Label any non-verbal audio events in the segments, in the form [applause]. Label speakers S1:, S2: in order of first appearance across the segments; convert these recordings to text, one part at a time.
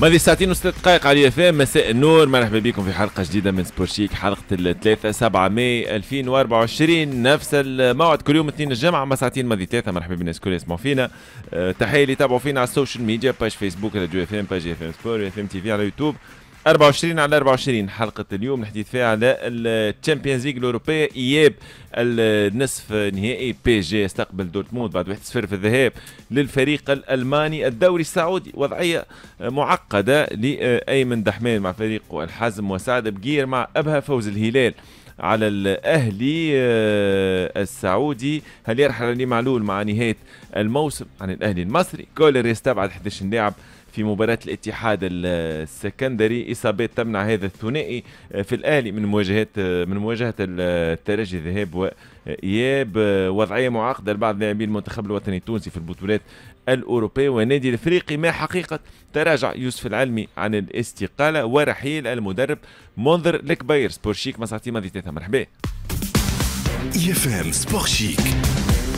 S1: ماضي ساعتين وست دقائق على اف ام مساء النور مرحبا بكم في حلقه جديده من سبور شيك حلقه الثلاثة 7 ماي 2024 نفس الموعد كل يوم اثنين الجمعة مع ساعتين ماضي ثلاثة مرحبا بالناس الكل يسمعوا فينا آه، تحية اللي يتابعوا فينا على السوشيال ميديا باج فيسبوك راديو اف ام باج اف ام سبور اف ام تي في على يوتيوب 24 على 24 حلقة اليوم نحديث فيها على الشامبيونز ليغ الأوروبية إياب النصف نهائي بي جي استقبل دورتموند بعد 1-0 في الذهاب للفريق الألماني الدوري السعودي وضعية معقدة لأيمن دحمان مع فريقه الحزم وسعد بقير مع أبها فوز الهلال على الاهلي آه، السعودي هل يرحل لي معلول مع نهايه الموسم عن الاهلي المصري كولر يستبعد 11 لاعب في مباراة الاتحاد السكندري إصابات تمنع هذا الثنائي آه، في الأهلي من مواجهة آه، من مواجهة الترجي آه، ذهاب وإياب وضعية معقدة لبعض لاعبي المنتخب الوطني التونسي في البطولات الأوروبية والنادي الإفريقي ما حقيقة تراجع يوسف العلمي عن الاستقالة ورحيل المدرب منذر لكبير سبورشيك مساعتي ماضي مرحبا
S2: يفهم سبورشيك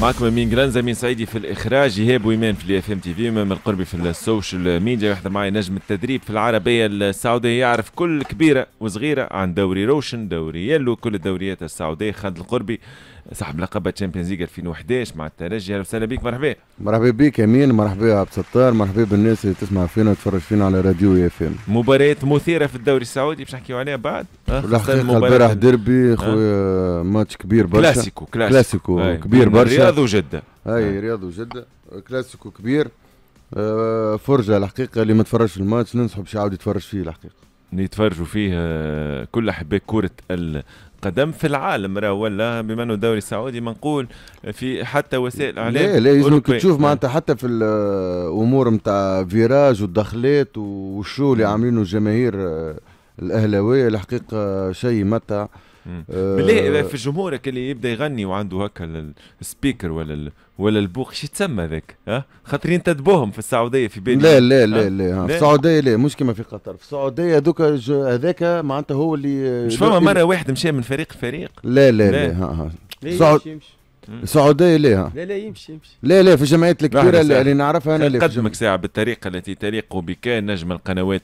S1: معكم امين جرنزة امين سعيدي في الاخراج ايهاب ويمان في الاف ام تي في من القربي في السوشيال ميديا يحضر معي نجم التدريب في العربيه السعوديه يعرف كل كبيره وصغيره عن دوري روشن دوري يلو كل الدوريات السعوديه خالد القربي صاحب لقب تشامبيونز ليغ 2011 مع الترجي اهلا وسهلا بك مرحبا
S2: مرحبا بك امين مرحبا عبد الستار مرحبا بالناس اللي تسمع فينا وتفرج فينا على راديو اف ام
S1: مباريات مثيره في الدوري السعودي باش نحكيو عليها بعد الحقيقه البارح ديربي
S2: خويا ماتش كبير برشا كلاسيكو كلاسيكو, كلاسيكو كبير برشا رياض وجده اي رياض وجده كلاسيكو كبير آه، فرجه الحقيقه اللي ما تفرجش الماتش ننصحه باش يعاود يتفرج فيه الحقيقه
S1: يتفرجوا فيه آه، كل احباء كره القدم في العالم راه ولا بما انه الدوري السعودي منقول في حتى وسائل الاعلام لا لا يلزمك تشوف نعم.
S2: معناتها حتى في الامور آه، نتاع فيراج والدخلات والشو اللي نعم. عاملينه الجماهير آه، الاهلاويه الحقيقه شيء متع نعم. بالله في
S1: الجمهور اللي يبدا يغني وعنده هكا السبيكر ولا ولا البوق شو تسمى ذاك ها خاطرين انت في السعوديه في بالي لا لا لا لا في السعوديه
S2: لا مش كما في قطر في السعوديه دوكا هذاك معناتها هو اللي مش فما مره واحد
S1: مشى من فريق لفريق
S3: لا لا لا, لا. ها ها السعوديه ليها لا لا يمشي يمشي
S2: لا لا في الجمعيات الكبيره اللي نعرفها انا نقدمك
S1: ساعه بالطريقه التي تليق بك نجم القنوات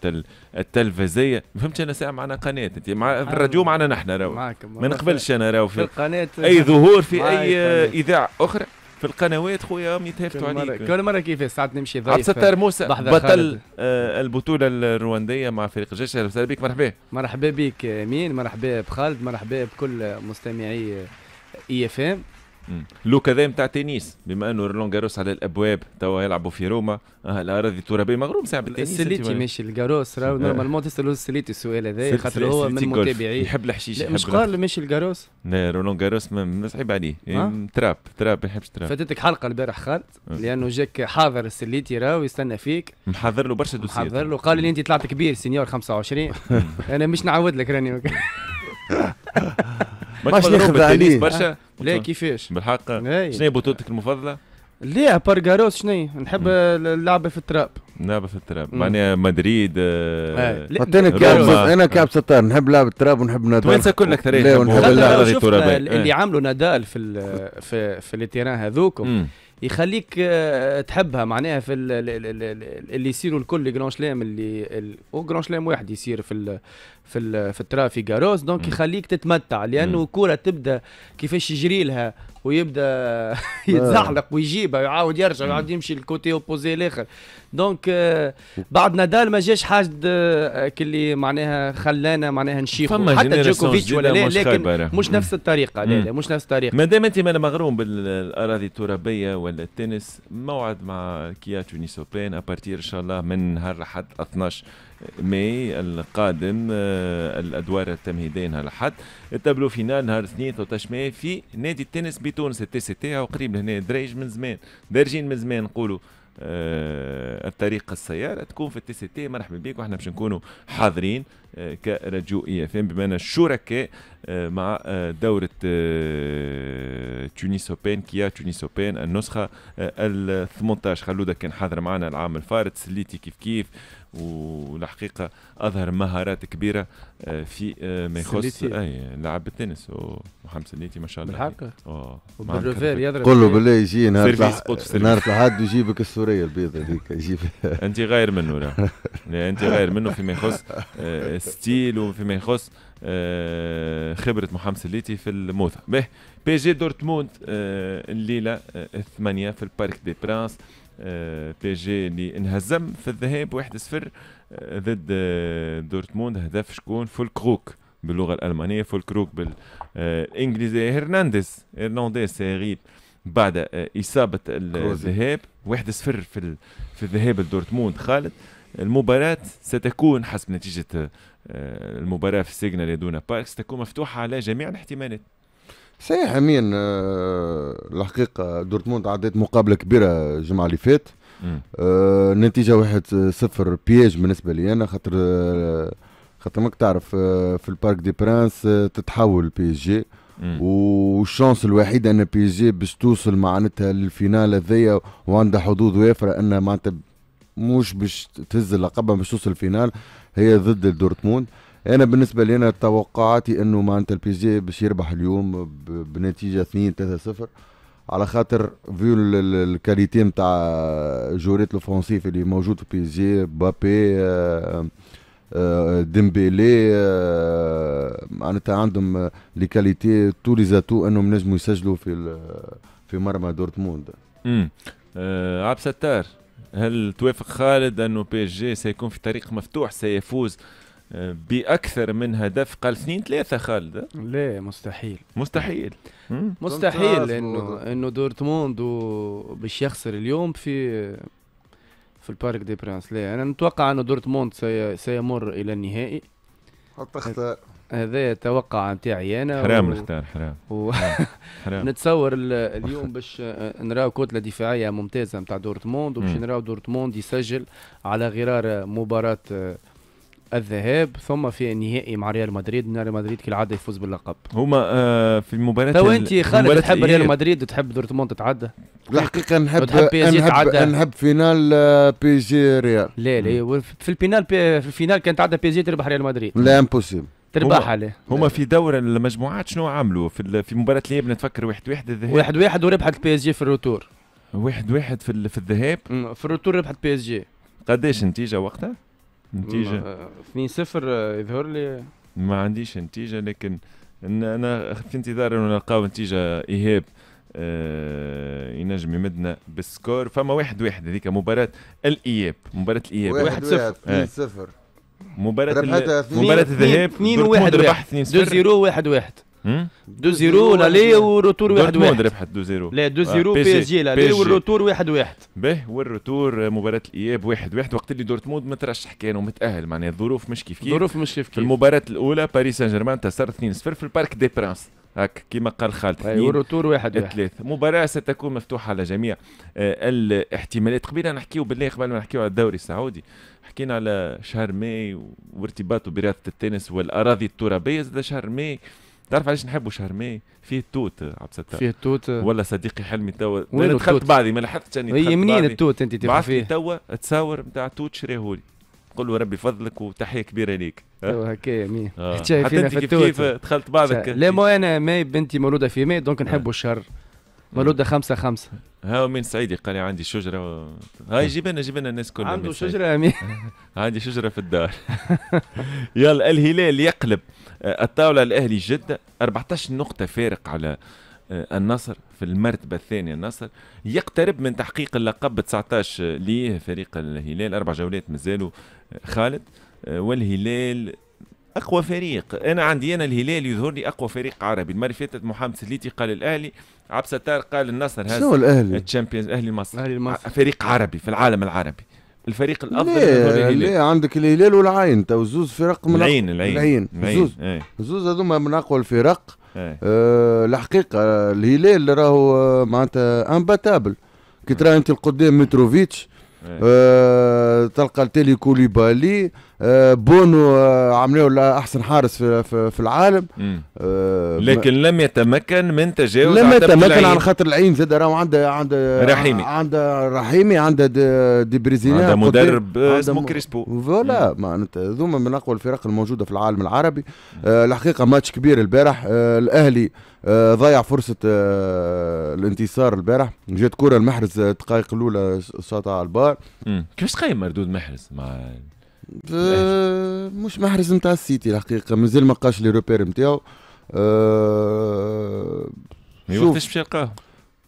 S1: التلفزيه فهمت انا ساعه معنا قناه انت مع آه. الراديو معنا نحن راهو ما نقبلش انا راهو في القناه اي ظهور في اي اذاعه اخرى في القنوات خويا هم يتهافتوا عليك كل مره كيف ساعات نمشي ضيف عبد الستار موسى بطل
S3: آه البطوله الروانديه مع
S1: فريق الجيش اهلا وسهلا بك مرحبا
S3: مرحبا بك امين مرحبا بخالد مرحبا بكل مستمعي اي اف ام
S1: لوكا نتاع تنس بما انه رولون جاروس على الابواب توا يلعبوا في روما آه، الاراضي الترابيه مغروم ساعه بالتنس السليتي ماشي
S3: الجاروس راهو نورمالمون تسالوا السليتي السؤال هذا خاطر هو من متابعيه يحب الحشيش مش قال ماشي الجاروس
S1: لا رولون جاروس صعيب عليه آه؟ يعني تراب تراب ما يحبش تراب
S3: فاتتك حلقه البارح خالد آه. لانه جاك حاضر السليتي راهو يستنى فيك محضر له برشا دوسيات محضر له قال لي انت طلعت كبير سينيور 25 [laughs] انا مش نعاود لك راني ماشي ناخذ عليه برشا لا
S1: كيفاش بالحق إيه. شنو بطولتك
S3: المفضله؟ لا بار جاروس شنو نحب اللعبه في التراب
S1: لعبه في التراب معناها مدريد آه، إيه. انا كاب
S2: انا كاب 16 نحب لعب التراب ونحب نادال توانسه
S1: كل
S3: اكثر ونحب اللي إيه. عملوا نادال في في في التيران هذوكم يخليك آه، تحبها معناها في اللي يصيروا الكل جران شلام اللي او جران شلام واحد يصير في الـ في الـ في الترافي جاروس دونك يخليك تتمتع لانه الكره تبدا كيفاش يجري لها ويبدا [laughs] يتزحلق ويجيبها ويعاود يرجع ويعاود يمشي للكوتي اوبوزي الاخر دونك آه، بعد نادال ما جاش حاجد آه، كلي معناها خلانا معناها نشيخ حتى جوكوفيتش ولا لا لكن مش نفس الطريقه لا لا مش نفس الطريقه ما
S1: دام انت مانا مغروم بالاراضي الترابيه ولا التنس موعد مع كياتوني سوبرين ابارتير ان شاء الله من نهار الاحد 12 ماي القادم آه، الادوار التمهيديه نهار الاحد التابلو فينال نهار الاثنين 13 ماي في نادي التنس بتونس التي سي تي قريب لهنا دريج من زمان دارجين من زمان نقولوا آه، الطريق السياره تكون في التي سي تي مرحبا بك وحنا باش نكونوا حاضرين كراديو اي اف ام بما الشركاء آه، مع آه، دورة آه، تونس اوبين كيا تونس اوبين النسخة ال 18 خلودة كان حاضر معنا العام الفارط سليتي كيف كيف والحقيقة أظهر مهارات كبيرة في ما يخص أي لعب التنس محمد سليتي ما شاء الله بالحق وبالريفير يضرب قول له بالله يجي نهار نهار الأحد
S2: يجيبك السورية البيضاء هذيك يجيب أنت
S1: غاير منه لا أنت غاير منه فيما يخص ستيل وفيما يخص آه، خبره محمد سليتي في الموضه به بي جي دورتموند آه، الليله آه، الثمانيه في البارك دي برانس بي جي اللي انهزم في الذهاب 1-0 ضد دورتموند هدف شكون فولكروك باللغه الالمانيه فولكروك بالانجليزيه هرنانديز هرنانديز سيغيب بعد اصابه الذهاب 1-0 في في الذهاب لدورتموند خالد المباراة ستكون حسب نتيجة آه، المباراة في سيجنال يدونا بارك ستكون مفتوحة على جميع الاحتمالات
S2: صحيح امين آه، الحقيقه دورتموند عدت مقابله كبيره الجمعه اللي فات آه نتيجه واحد صفر بياج بالنسبه لي انا خاطر آه، خاطر ماك تعرف في البارك دي برانس تتحول بي اس جي والشانس الوحيده ان بي اس جي باش توصل معناتها للفينال هذايا وعندها حظوظ وافره ان معناتها مش باش تهز اللقب باش توصل الفينال هي ضد دورتموند انا بالنسبه لي انا توقعاتي انه معناتها البي جي باش يربح اليوم بنتيجه 2 3 0 على خاطر فيو الكاليتي نتاع جوريت لوفونسيف اللي موجود في بي جي بابي آه، آه، ديمبيلي آه، معناتها عندهم لي كاليتي تو لي زاتو انهم نجموا يسجلوا في في مرمى دورتموند
S3: امم
S1: عبد ستار هل توافق خالد انه بي اس جي سيكون في طريق مفتوح سيفوز آه، باكثر من هدف قال اثنين ثلاثه خالد
S3: آه؟ لا مستحيل مستحيل مستحيل انه انه دورتموند باش يخسر اليوم في في البارك دي برانس لا انا نتوقع انه دورتموند سي سيمر الى النهائي حتى اختار هذا توقع نتاعي انا حرام و... نختار حرام و... حرام [laughs] نتصور اليوم باش آه، نراو كتله دفاعيه ممتازه نتاع دورتموند وباش نراو دورتموند يسجل على غرار آه، مباراه آه، الذهاب ثم في النهائي مع ريال مدريد ريال مدريد كالعاده يفوز باللقب هما آه في المباراه تو انت خالد تحب ريال مدريد وتحب دورتموند تتعدى الحقيقة نحب نحب نحب
S2: فينال بي جي ريال لا لا
S3: في البينال في الفينال كانت تعدى بي جي تربح ريال مدريد لا امبوسيبل ترباح عليه هما في دور
S1: المجموعات شنو عملوا في في مباراه الاياب نتفكر واحد واحد الذهاب واحد
S3: واحد وربحت بي اس جي في الروتور واحد واحد في في الذهاب
S1: في الروتور ربحت بي اس جي قداش النتيجه وقتها؟ النتيجه 2-0
S3: آه، يظهر لي
S1: ما عنديش نتيجه لكن إن انا في انتظار انه نلقاو نتيجه ايهاب آه ينجم يمدنا بالسكور فما واحد واحد هذيك مباراة الإياب مباراة الإياب واحد, واحد صفر, واحد صفر. مباراة مباراة الذهاب 2 1 ربح 2 0 0
S3: 1 1 2 0 لالي والروتور 1 1 دورتموند ربحت 2 0 لا 2 0 آه، بي اس جي لالي والروتور 1
S1: 1 باهي والروتور مباراة الاياب 1 1 وقت اللي دورتموند مترشح كان ومتاهل معناها الظروف مش كيف كيف الظروف مش كيف كيف في المباراة الأولى باريس سان جيرمان تسر 2 0 في البارك دي برانس هك كما قال خالد والروتور واحد واحد ثلاثة مباراة ستكون مفتوحة على جميع آه، الاحتمالات قبيلة نحكيو بالله قبل ما نحكيو على الدوري السعودي حكينا على شهر ماي وارتباطه برياضه التنس والاراضي الترابيه زاد شهر ماي تعرف علاش نحبوا شهر ماي فيه التوت عبد الستار فيه التوت ولا صديقي حلمي توا وين دخلت بعضي ما لحقتش اني هي منين التوت انت تبغى فيه توا تصور نتاع توت شريهولي قول له ربي فضلك وتحيه كبيره ليك هكا مين آه. حتى انت كيف كيف دخلت بعضك لا
S3: مو انا ماي بنتي مولوده في ماي دونك نحبوا الشهر آه. مولودة خمسة خمسة
S1: ها من سعيدي قال عندي شجرة و... هاي [laughs] جيب لنا جيب لنا الناس كلها عنده شجرة أمين [laughs] عندي شجرة في الدار [laughs] يلا الهلال يقلب آه، الطاولة الأهلي جدة 14 نقطة فارق على آه، النصر في المرتبة الثانية النصر يقترب من تحقيق اللقب 19 ليه فريق الهلال أربع جولات مازالوا آه، خالد والهلال اقوى فريق انا عندي انا الهلال يظهر لي اقوى فريق عربي المره فاتت محمد سليتي قال الاهلي عبد ستار قال النصر هذا شنو الاهلي؟ الشامبيونز اهلي مصر اهلي مصر آه، فريق عربي في العالم العربي الفريق الافضل ليه, ليه
S2: عندك الهلال والعين تو زوز فرق من العين العين العين زوز ايه. زوز هذوما من اقوى الفرق ايه. أه الحقيقه الهلال راهو آه، معناتها انباتابل كي ترى انت القدام متروفيتش إيه. آه تلقى التالي كوليبالي آه بونو آه عملوا احسن حارس في, في, في العالم آه لكن
S1: لم يتمكن من
S2: تجاوز لم يتمكن على خاطر العين زاد راهو عنده عنده رحيمي عنده رحيمي عنده دي, دي بريزيليان عنده مدرب آه، اسمه كريسبو فوالا معناتها ذوما من اقوى الفرق الموجوده في العالم العربي آه الحقيقه ماتش كبير البارح آه الاهلي آه آه، ضيع فرصة آه، الانتصار البارح جات كرة لمحرز الدقائق آه، الأولى ساطع على البار كيفاش قايم مردود
S1: محرز مع
S2: مش محرز نتاع السيتي الحقيقة مازال ما قاش لي روبير نتاعو أه... وقتاش باش يلقاه؟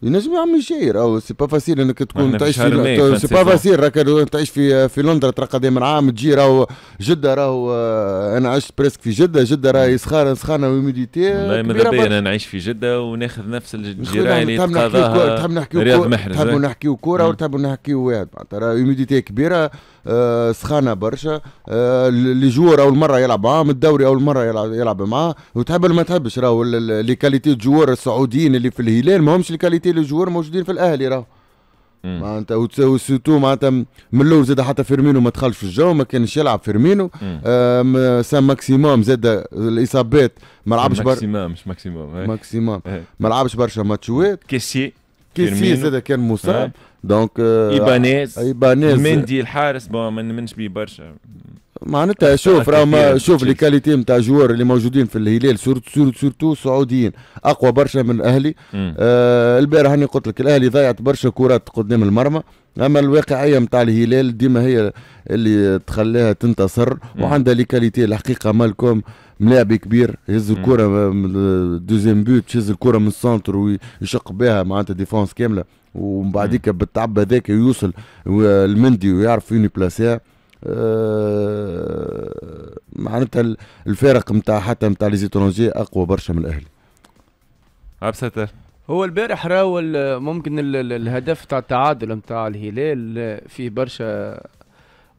S2: ينجم يعمل شيء او سي با فاسيل انك تكون تعيش في سي با فاسيل راك تعيش في في لندن ترقى دائما عام تجي راهو جده راهو آه، انا عشت بريسك في جده جده راهي سخانه سخانه ويميديتي والله
S1: ماذا بيا انا نعيش في جده وناخذ نفس الجيران اللي تقاضاها رياض محرز تحبوا
S2: نحكيو كوره وتحبوا نحكيو واحد معناتها راهي كبيره آه، سخانه برشا آه، لي جوار اول مره يلعب معاهم الدوري اول مره يلعب, يلعب معاه وتحب ولا ما تحبش راهو لي كاليتي الجوار السعوديين اللي في الهلال ماهمش لي كاليتي الجوار موجودين في الاهلي راهو معناتها سيتو معناتها من الاول زاد حتى فيرمينو ما دخلش في الجو ما كانش يلعب فيرمينو آه سان ماكسيموم زاد الاصابات ما لعبش برشا ماكسيموم مش ماكسيموم إيه. ماكسيموم إيه. ما لعبش برشا ماتشوات كيسي كيسي زاد كان مصاب آه. دونك ايبانيز ايبانيز مندي
S1: الحارس بون ما نمنش بيه برشا
S2: معناتها شوف راه شوف لي كاليتي نتاع جوار اللي موجودين في الهلال سورت سورت سورتو سعوديين اقوى برشا من الاهلي آه البارح هاني قلت لك الاهلي ضيعت برشا كرات قدام المرمى اما الواقعيه نتاع الهلال ديما هي اللي تخليها تنتصر وعندها لي كاليتي الحقيقه مالكم ملاعب كبير يهز الكره آه، آه، دوزيام بوت يهز الكره من السونتر ويشق بها معناتها ديفونس كامله ومن بعديك بالتعب هذاك يوصل المندي ويعرف فين بلاسيا أه معناتها الفارق نتاع حتى نتاع ليزيترونجي اقوى برشا من الاهلي
S3: ابسط هو البارح راهو آه، ممكن الهدف تاع التعادل نتاع الهلال آه، فيه برشا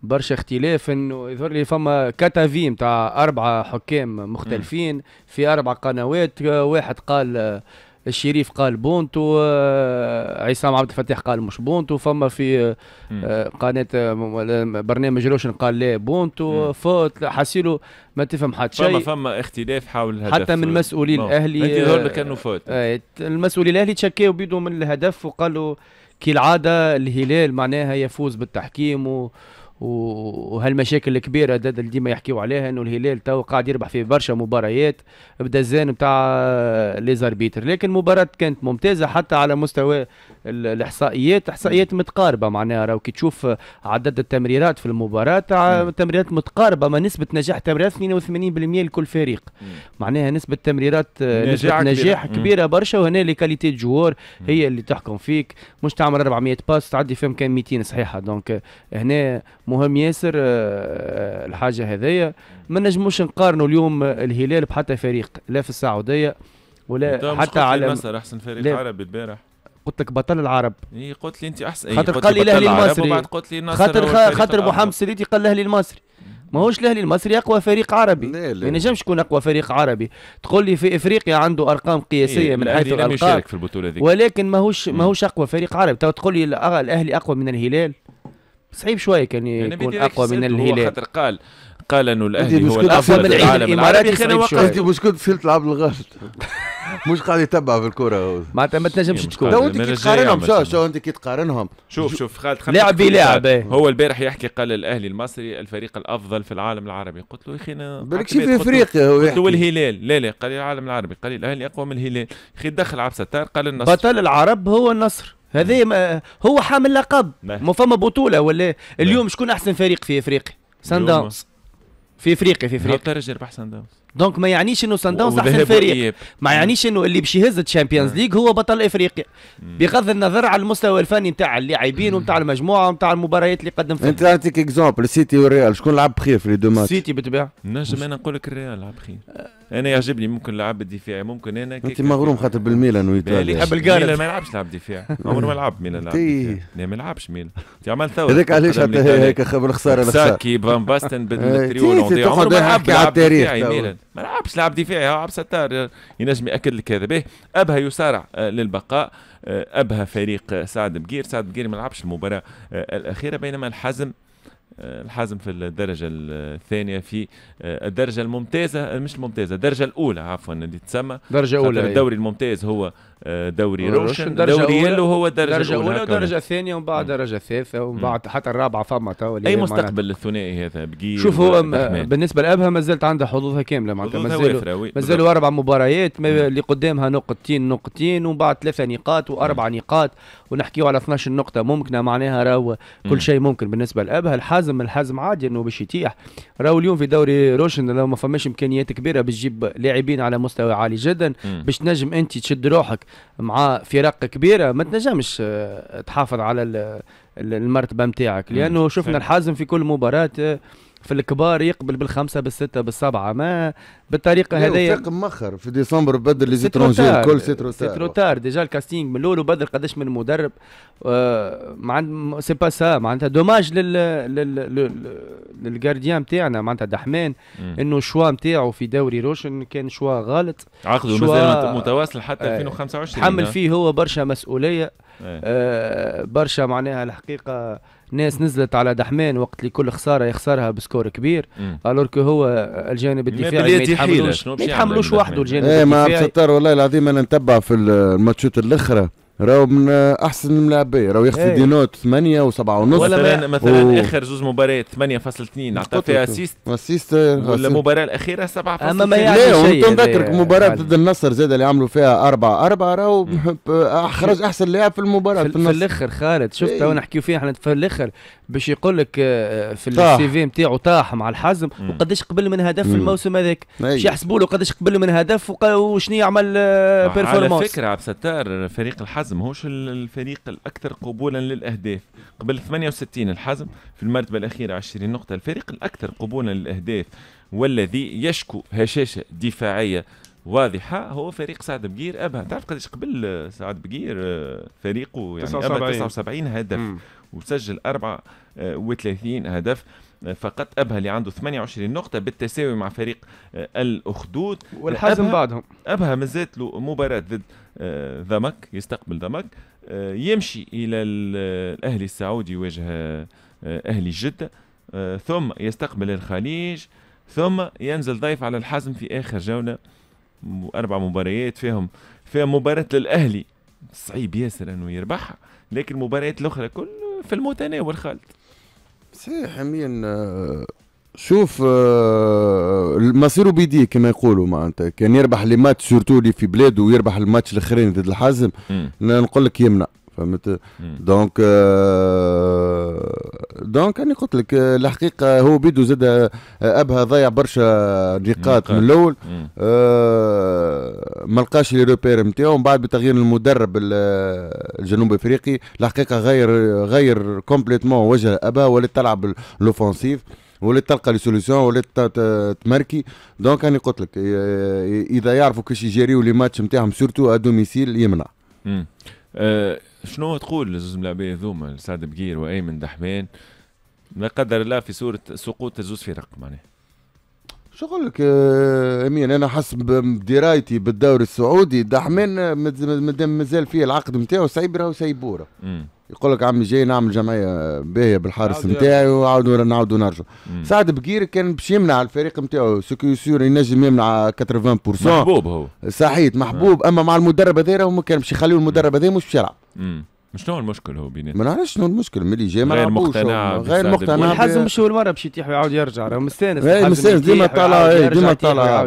S3: برشا اختلاف انه يظهر لي فما كاتافي نتاع اربعه حكام مختلفين في اربع قنوات آه، واحد قال الشريف قال بونتو آه، عصام عبد الفتاح قال مش بونتو فما في آه، آه، قناه برنامج روشن قال لا بونتو فوت حاسيلو ما تفهم حتى شيء فما فما اختلاف
S1: حول الهدف حتى من مسؤولي الاهلي انت يظهر لك انه فوت
S3: المسؤولي الاهلي تشكيوا بيدو من الهدف وقالوا كالعاده الهلال معناها يفوز بالتحكيم و وهالمشاكل الكبيره اللي ديما يحكيو عليها انه الهلال تو قاعد يربح في برشا مباريات بدا الزان نتاع ليزاربيتر لكن مباراه كانت ممتازه حتى على مستوى الاحصائيات احصائيات متقاربه معناها راهو كي تشوف عدد التمريرات في المباراه تمريرات متقاربه ما نسبه نجاح تمريرات 82% لكل فريق مم. معناها نسبه تمريرات آه، نجاح, نسبة نجاح كبيره, كبيرة برشا وهنا لي كاليتي جوار هي اللي تحكم فيك مش تعمل 400 باس تعدي فيهم كان 200 صحيحه دونك هنا مهم ياسر آه، آه، الحاجه هذيا ما نجموش نقارنوا اليوم الهلال بحتى فريق لا في السعوديه ولا حتى على مصر احسن فريق عربي البارح قلت لك بطل العرب
S1: اي قلت لي انت احسن خاطر قال لي الاهلي المصري قلت لي خاطر خاطر محمد
S3: السريتي قال الاهلي المصري ماهوش الاهلي المصري اقوى فريق عربي ما ينجمش يعني يكون اقوى فريق عربي تقول لي في افريقيا عنده ارقام قياسيه من حيث الارقام يشارك في البطوله ذيك ولكن ماهوش ماهوش اقوى فريق عربي تقول لي الاهلي اقوى من الهلال صعيب شويه كان يعني يكون اقوى من الهلال خاطر
S1: قال قال انه الاهلي هو الافضل في العالم العربي خلينا نوقف
S2: مش كنت سيره العبد الغاشد مش قاعد يتبع في الكوره معناتها ما تنجمش تكون انت كي تقارنهم شو شو انت كي تقارنهم شوف شوف خالد لاعب بلاعب هو
S1: البارح يحكي قال الاهلي المصري الفريق الافضل في العالم العربي قلت له يا اخي انا بالك في افريقيا هو قلت له الهلال لا لا قال العالم العربي قال الاهلي اقوى من الهلال اخي دخل عبد ستار قال النصر بطل
S3: العرب هو النصر هذا نعم. هو حامل لقب ما نعم. فما بطوله ولا نعم. اليوم شكون احسن فريق في افريقيا سان داونز في افريقيا في افريقيا
S1: ترجع ربح سان داونز
S3: دونك ما يعنيش انه سان داونز احسن فريق ما يعنيش انه اللي باش يهز الشامبيونز نعم. ليج هو بطل افريقيا بغض النظر على المستوى الفني نتاع اللاعبين ونتاع المجموعه ونتاع المباريات اللي قدم فيها انت
S2: اعطيك اكزومبل سيتي والريال شكون لعب بخير في لي دو ماتش سيتي
S3: بالطبيعه نجم انا نقول لك الريال لعب بخير آه، انا يعجبني ممكن لعب
S1: الدفاعي ممكن انا انت مغروم خاطر بالميلان ويتالي قبل ميلان ما يلعبش لعب دفاعي عمره ما لعب ميلان لعب إيه. دفاعي ما يلعبش ميلان انت عملت ثوره هذاك علاش حتى هيك خبر خساره ساكي فان باستن بالتريو [laughs] إيه، عمره ما لعب لعب دفاعي ميلان ما لعبش لعب دفاعي لعب ستار ينجم ياكد لك هذا به ابها يسارع آه، للبقاء آه، ابها فريق آه، سعد بقير سعد بقير ما لعبش المباراه الاخيره بينما الحزم آه، الحازم في الدرجة الثانية في آه، الدرجة الممتازة مش الممتازة الدرجة الأولى عفوا اللي تسمى الدرجة الأولى أيوة. الدوري الممتاز هو دوري روشن دوري يلو هو الدرجه درجة الاولى ودرجه
S3: ثانيه ومن بعد درجه ثالثه ومن بعد حتى الرابعه فما توا اي مستقبل للثنائي هذا بقي شوف هو بالنسبه لابها ما زلت عندها حظوظها كامله معناتها ما زالوا اربع مباريات اللي قدامها نقطتين نقطتين ومن بعد ثلاثه نقاط واربع نقاط ونحكيو على 12 نقطه ممكنه معناها راهو كل شيء ممكن بالنسبه لابها الحازم الحازم عادي انه باش يتيح راهو اليوم في دوري روشن لو ما فماش امكانيات كبيره باش تجيب لاعبين على مستوى عالي جدا باش تنجم انت تشد روحك مع فرق كبيره ما تنجمش آه، تحافظ على المرتبه نتاعك لانه شفنا الحازم في كل مباراه آه، في الكبار يقبل بالخمسه بالسته بالسبعه ما بالطريقه هذيا فاق مخر
S2: في ديسمبر بدل لي زيترونجي الكل سيترو تار سيترو
S3: تار ديجا الكاستينغ من الاول وبدل قداش من مدرب آه سي با سا معناتها دوماج لل لل لل للجارديان نتاعنا معناتها دحمان انه الشوا نتاعو في دوري روشن كان شوا غلط عقده مازال متواصل حتى 2025 آه، حمل آه. فيه هو برشا مسؤوليه آه. برشا معناها الحقيقه ناس نزلت على دحمان وقت اللي كل خساره يخسرها بسكور كبير الوغ هو الجانب الدفاعي ما يتحملوش ما يتحملوش وحده الجانب الدفاعي ايه
S2: ما والله العظيم انا نتبع في الماتشات الاخرى راهو من احسن الملاعبين راهو ياخذ دي نوت 8 و7 ونص مثلا مثلا و... اخر
S1: زوج مباريات 8.2 عطى فيها اسيست
S2: اسيست والمباراه
S1: الاخيره 7.2 اما ما يعني لا نذكرك يعني يعني مباراه ضد
S2: النصر زاد اللي عملوا فيها 4 4 راهو اخرج احسن
S3: لاعب في المباراه في, في, في الاخر خالد شفت تو إيه. نحكيو فيه احنا في الاخر باش يقول لك آه، آه، في السي في نتاعو طاح مع الحزم وقداش قبل من هدف في الموسم هذاك باش يحسبوا له قداش قبل من هدف وشنو يعمل بيرفورمانس آه، على فكره
S1: عبد الستار فريق الحزم الحزم هوش الفريق الأكثر قبولا للأهداف قبل 68 الحزم في المرتبة الأخيرة 20 نقطة الفريق الأكثر قبولا للأهداف والذي يشكو هشاشة دفاعية واضحه هو فريق سعد بقير ابها تعرف قديش قبل سعد بقير آه، فريقه يعني 79 هدف وسجل 34 هدف فقط أبها اللي عنده 28 نقطة بالتساوي مع فريق آه، الأخدود والحزم بعدهم أبها مازالت له مباراة ضد ضمك آه، يستقبل ضمك آه، يمشي إلى الأهلي السعودي يواجه أهلي جدة ثم يستقبل الخليج ثم ينزل ضيف على الحزم في آخر جولة أربع مباريات فيهم فيها مباراة للأهلي صعيب ياسر أنه يربحها لكن المباريات الأخرى كل في المتناول خالد
S2: صحيح امين آه، شوف المصير آه، بيديه كما يقولوا انت كان يربح لي ماتش سورتو اللي في بلاده ويربح الماتش الاخرين ضد الحازم نقول لك يمنع فهمت دونك آه، دونك انا قلت لك آه، الحقيقه هو بيدو زاد آه، ابها ضيع برشا نقاط من الاول ما لقاش لي روبير نتاعو من بعد بتغيير المدرب الجنوب افريقي الحقيقه غير غير كومبليتمون وجه ابها ولات تلعب لوفونسيف ولات تلقى لي سوليسيون ولات تماركي دونك انا قلت لك اذا يعرفوا كيفاش يجريوا لي ماتش نتاعهم سورتو ا دوميسيل يمنع
S1: آه شنو تقول لزوز ملاعبيه ذوما سعد بقير وايمن دحمان لا قدر الله في صوره سقوط زوز فرق معناها يعني.
S2: شو اقول لك آه، امين انا حسب بدرايتي بالدوري السعودي دحمان آه، مادام مازال فيه العقد نتاعو سايبره وسايبوره يقول لك عمي جاي نعمل جمعيه باهيه بالحارس نتاعي وعاودوا نعاودوا نرجعوا سعد بقير كان باش يمنع الفريق نتاعو سكو سور ينجم يمنع 80% محبوب هو صحيت محبوب اما مع المدرب هذا هو كان باش يخليه المدرب هذا مش باش يلعب شنو المشكل هو بيناتهم؟ ما نعرفش شنو المشكل ملي جاي ما غير مقتنع غير مقتنع الحزم مش
S3: اول مره باش يطيح ويعاود يرجع راه مستانس إيه، مستانس ديما طالع إيه، ديما طالع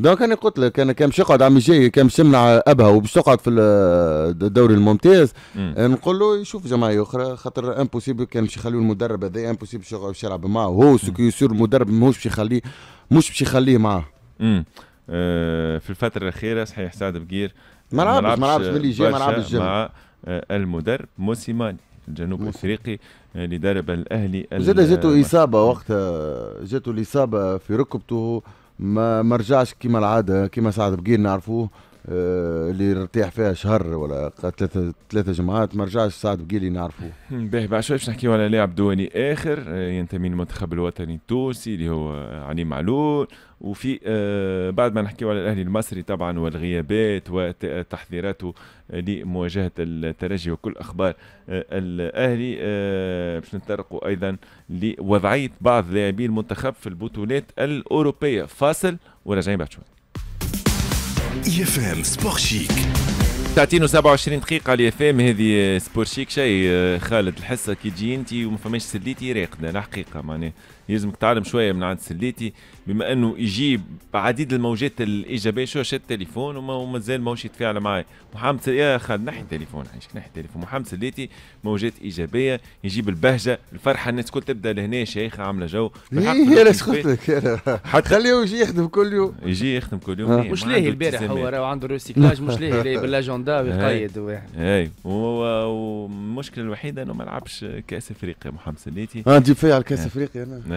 S2: دونك انا قلت لك انا كان باش يقعد عم جاي كان باش يمنع ابها وباش تقعد في الدوري الممتاز نقول له يشوف جماعه اخرى خاطر امبوسيبل كان باش يخليو المدرب هذا امبوسيبل باش يلعب معاه هو سكيسور المدرب ماهوش باش يخليه مش باش يخليه معاه
S1: آه، في الفتره الاخيره صحيح سعد بقير ما لعبش ما لعبش ملي جاي ما لعبش آه، المدرب موسيماني الجنوب الافريقي آه، لدرب درب الاهلي زاد جاته آه،
S2: اصابه وقتها جاته الاصابه في ركبته ما مرجعش كما العاده كما سعد بقير نعرفوه آه، اللي ارتاح فيها شهر ولا ثلاثة ثلاثة جمعات ما رجعش سعد بقيلي نعرفوه.
S1: باهي بعد شوي باش نحكيو على لاعب دولي اخر آه، ينتمي للمنتخب الوطني التونسي اللي هو علي معلول وفي آه، بعد ما نحكيو على الاهلي المصري طبعا والغيابات وتحذيراته لمواجهه الترجي وكل اخبار الاهلي باش نتطرقوا ايضا لوضعيه بعض لاعبي المنتخب في البطولات الاوروبيه فاصل وراجعين بعد شوي.
S2: اف ام سبور شيك
S1: تعطينا 27 دقيقة على اف e ام هذه سبور شيك شيء خالد الحصة كي تجي انت وما فماش سليتي راقدة الحقيقة معناها يلزمك تعلم شويه من عند سليتي بما انه يجيب عديد الموجات الايجابيه شو شد التليفون وما زال ماهوش يتفاعل معايا محمد يا خالد نحي التليفون عايش نحي التليفون محمد سليتي موجات ايجابيه يجيب البهجه الفرحه الناس الكل تبدا لهنا شيخ عامله جو ايه انا قلت
S2: لك حتى خليه يجي يخدم كل يوم يجي
S1: يخدم كل يوم آه. إيه، مش لاهي البارح هو راه عنده ريسيكلاج مش لاهي [laughs] لاهي بالاجندا ويقيد اي والمشكله الوحيده انه ما لعبش كاس افريقيا محمد سليتي اه نجيب فيها على كاس آه. افريقيا انا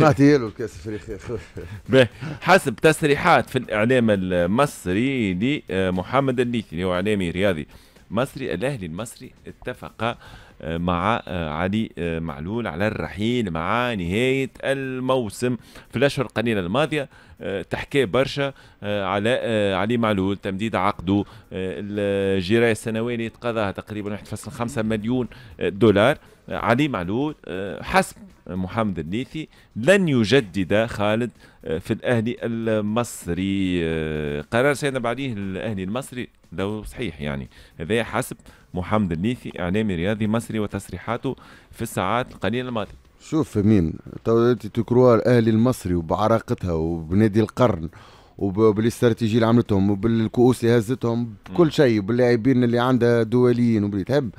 S1: نعطي
S2: [laughs] له الكاس الافريقي
S1: حسب تصريحات في الاعلام المصري لمحمد الليثي اللي هو اعلامي رياضي مصري الاهلي المصري اتفق مع آه، علي آه، معلول على الرحيل مع نهاية الموسم في الأشهر القليلة الماضية آه، تحكي برشا على علي معلول تمديد عقده الجراية السنوية اللي يتقاضاها تقريبا 1.5 مليون دولار علي معلول حسب محمد الليثي لن يجدد خالد في الاهلي المصري قرار سيدنا بعديه الاهلي المصري لو صحيح يعني هذا حسب محمد النيفي اعلامي رياضي مصري وتصريحاته في الساعات القليله الماضيه
S2: شوف مين تو تكروار الاهلي المصري وبعراقتها وبنادي القرن وبالاستراتيجيه اللي عملتهم وبالكؤوس اللي هزتهم بكل شيء وباللاعبين اللي عندها دوليين وباللي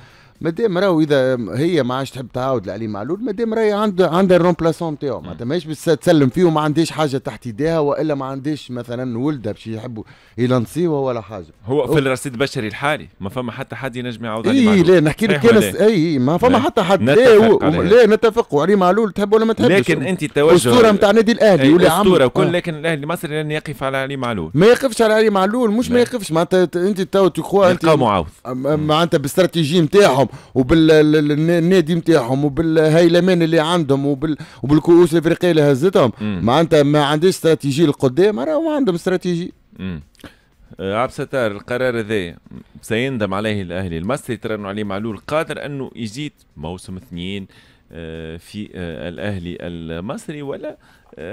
S2: مادام راهو اذا هي ما عادش تحب تعاود لعلي معلول مادام راهي عندها عندها الرومبلاسون نتاعو معناتها ماهيش باش تسلم فيه وما عندهاش حاجه تحت يديها والا ما عندهاش مثلا ولدها باش يحبوا يلانسيوها ولا حاجه هو في
S1: الرصيد البشري الحالي ما فما حتى حد ينجم يعاود علي إيه، معلول اي لا نحكي لك اي,
S2: أي ما فما حتى حد لا و... لا نتفقوا علي معلول تحب ولا ما تحبش لكن انت توجه الصوره نتاع النادي الاهلي ولا عم الصوره وكل آه.
S1: لكن الاهلي المصري لن يقف على علي معلول
S2: ما يقفش على علي معلول مش ما يقفش معناتها انت تو تخوا انت معاوض معناتها بالاستراتيجيه نتاعهم وبالنادي نتاعهم وبالهيلمان اللي عندهم وبال وبالكؤوس الافريقيه اللي هزتهم معناتها ما عندهش استراتيجيه لقدام راهو عندهم استراتيجيه
S1: آه، عبد الستار القرار هذا سيندم عليه الاهلي المصري ترنوا عليه معلول قادر انه يزيد موسم اثنين آه، في آه، الاهلي المصري ولا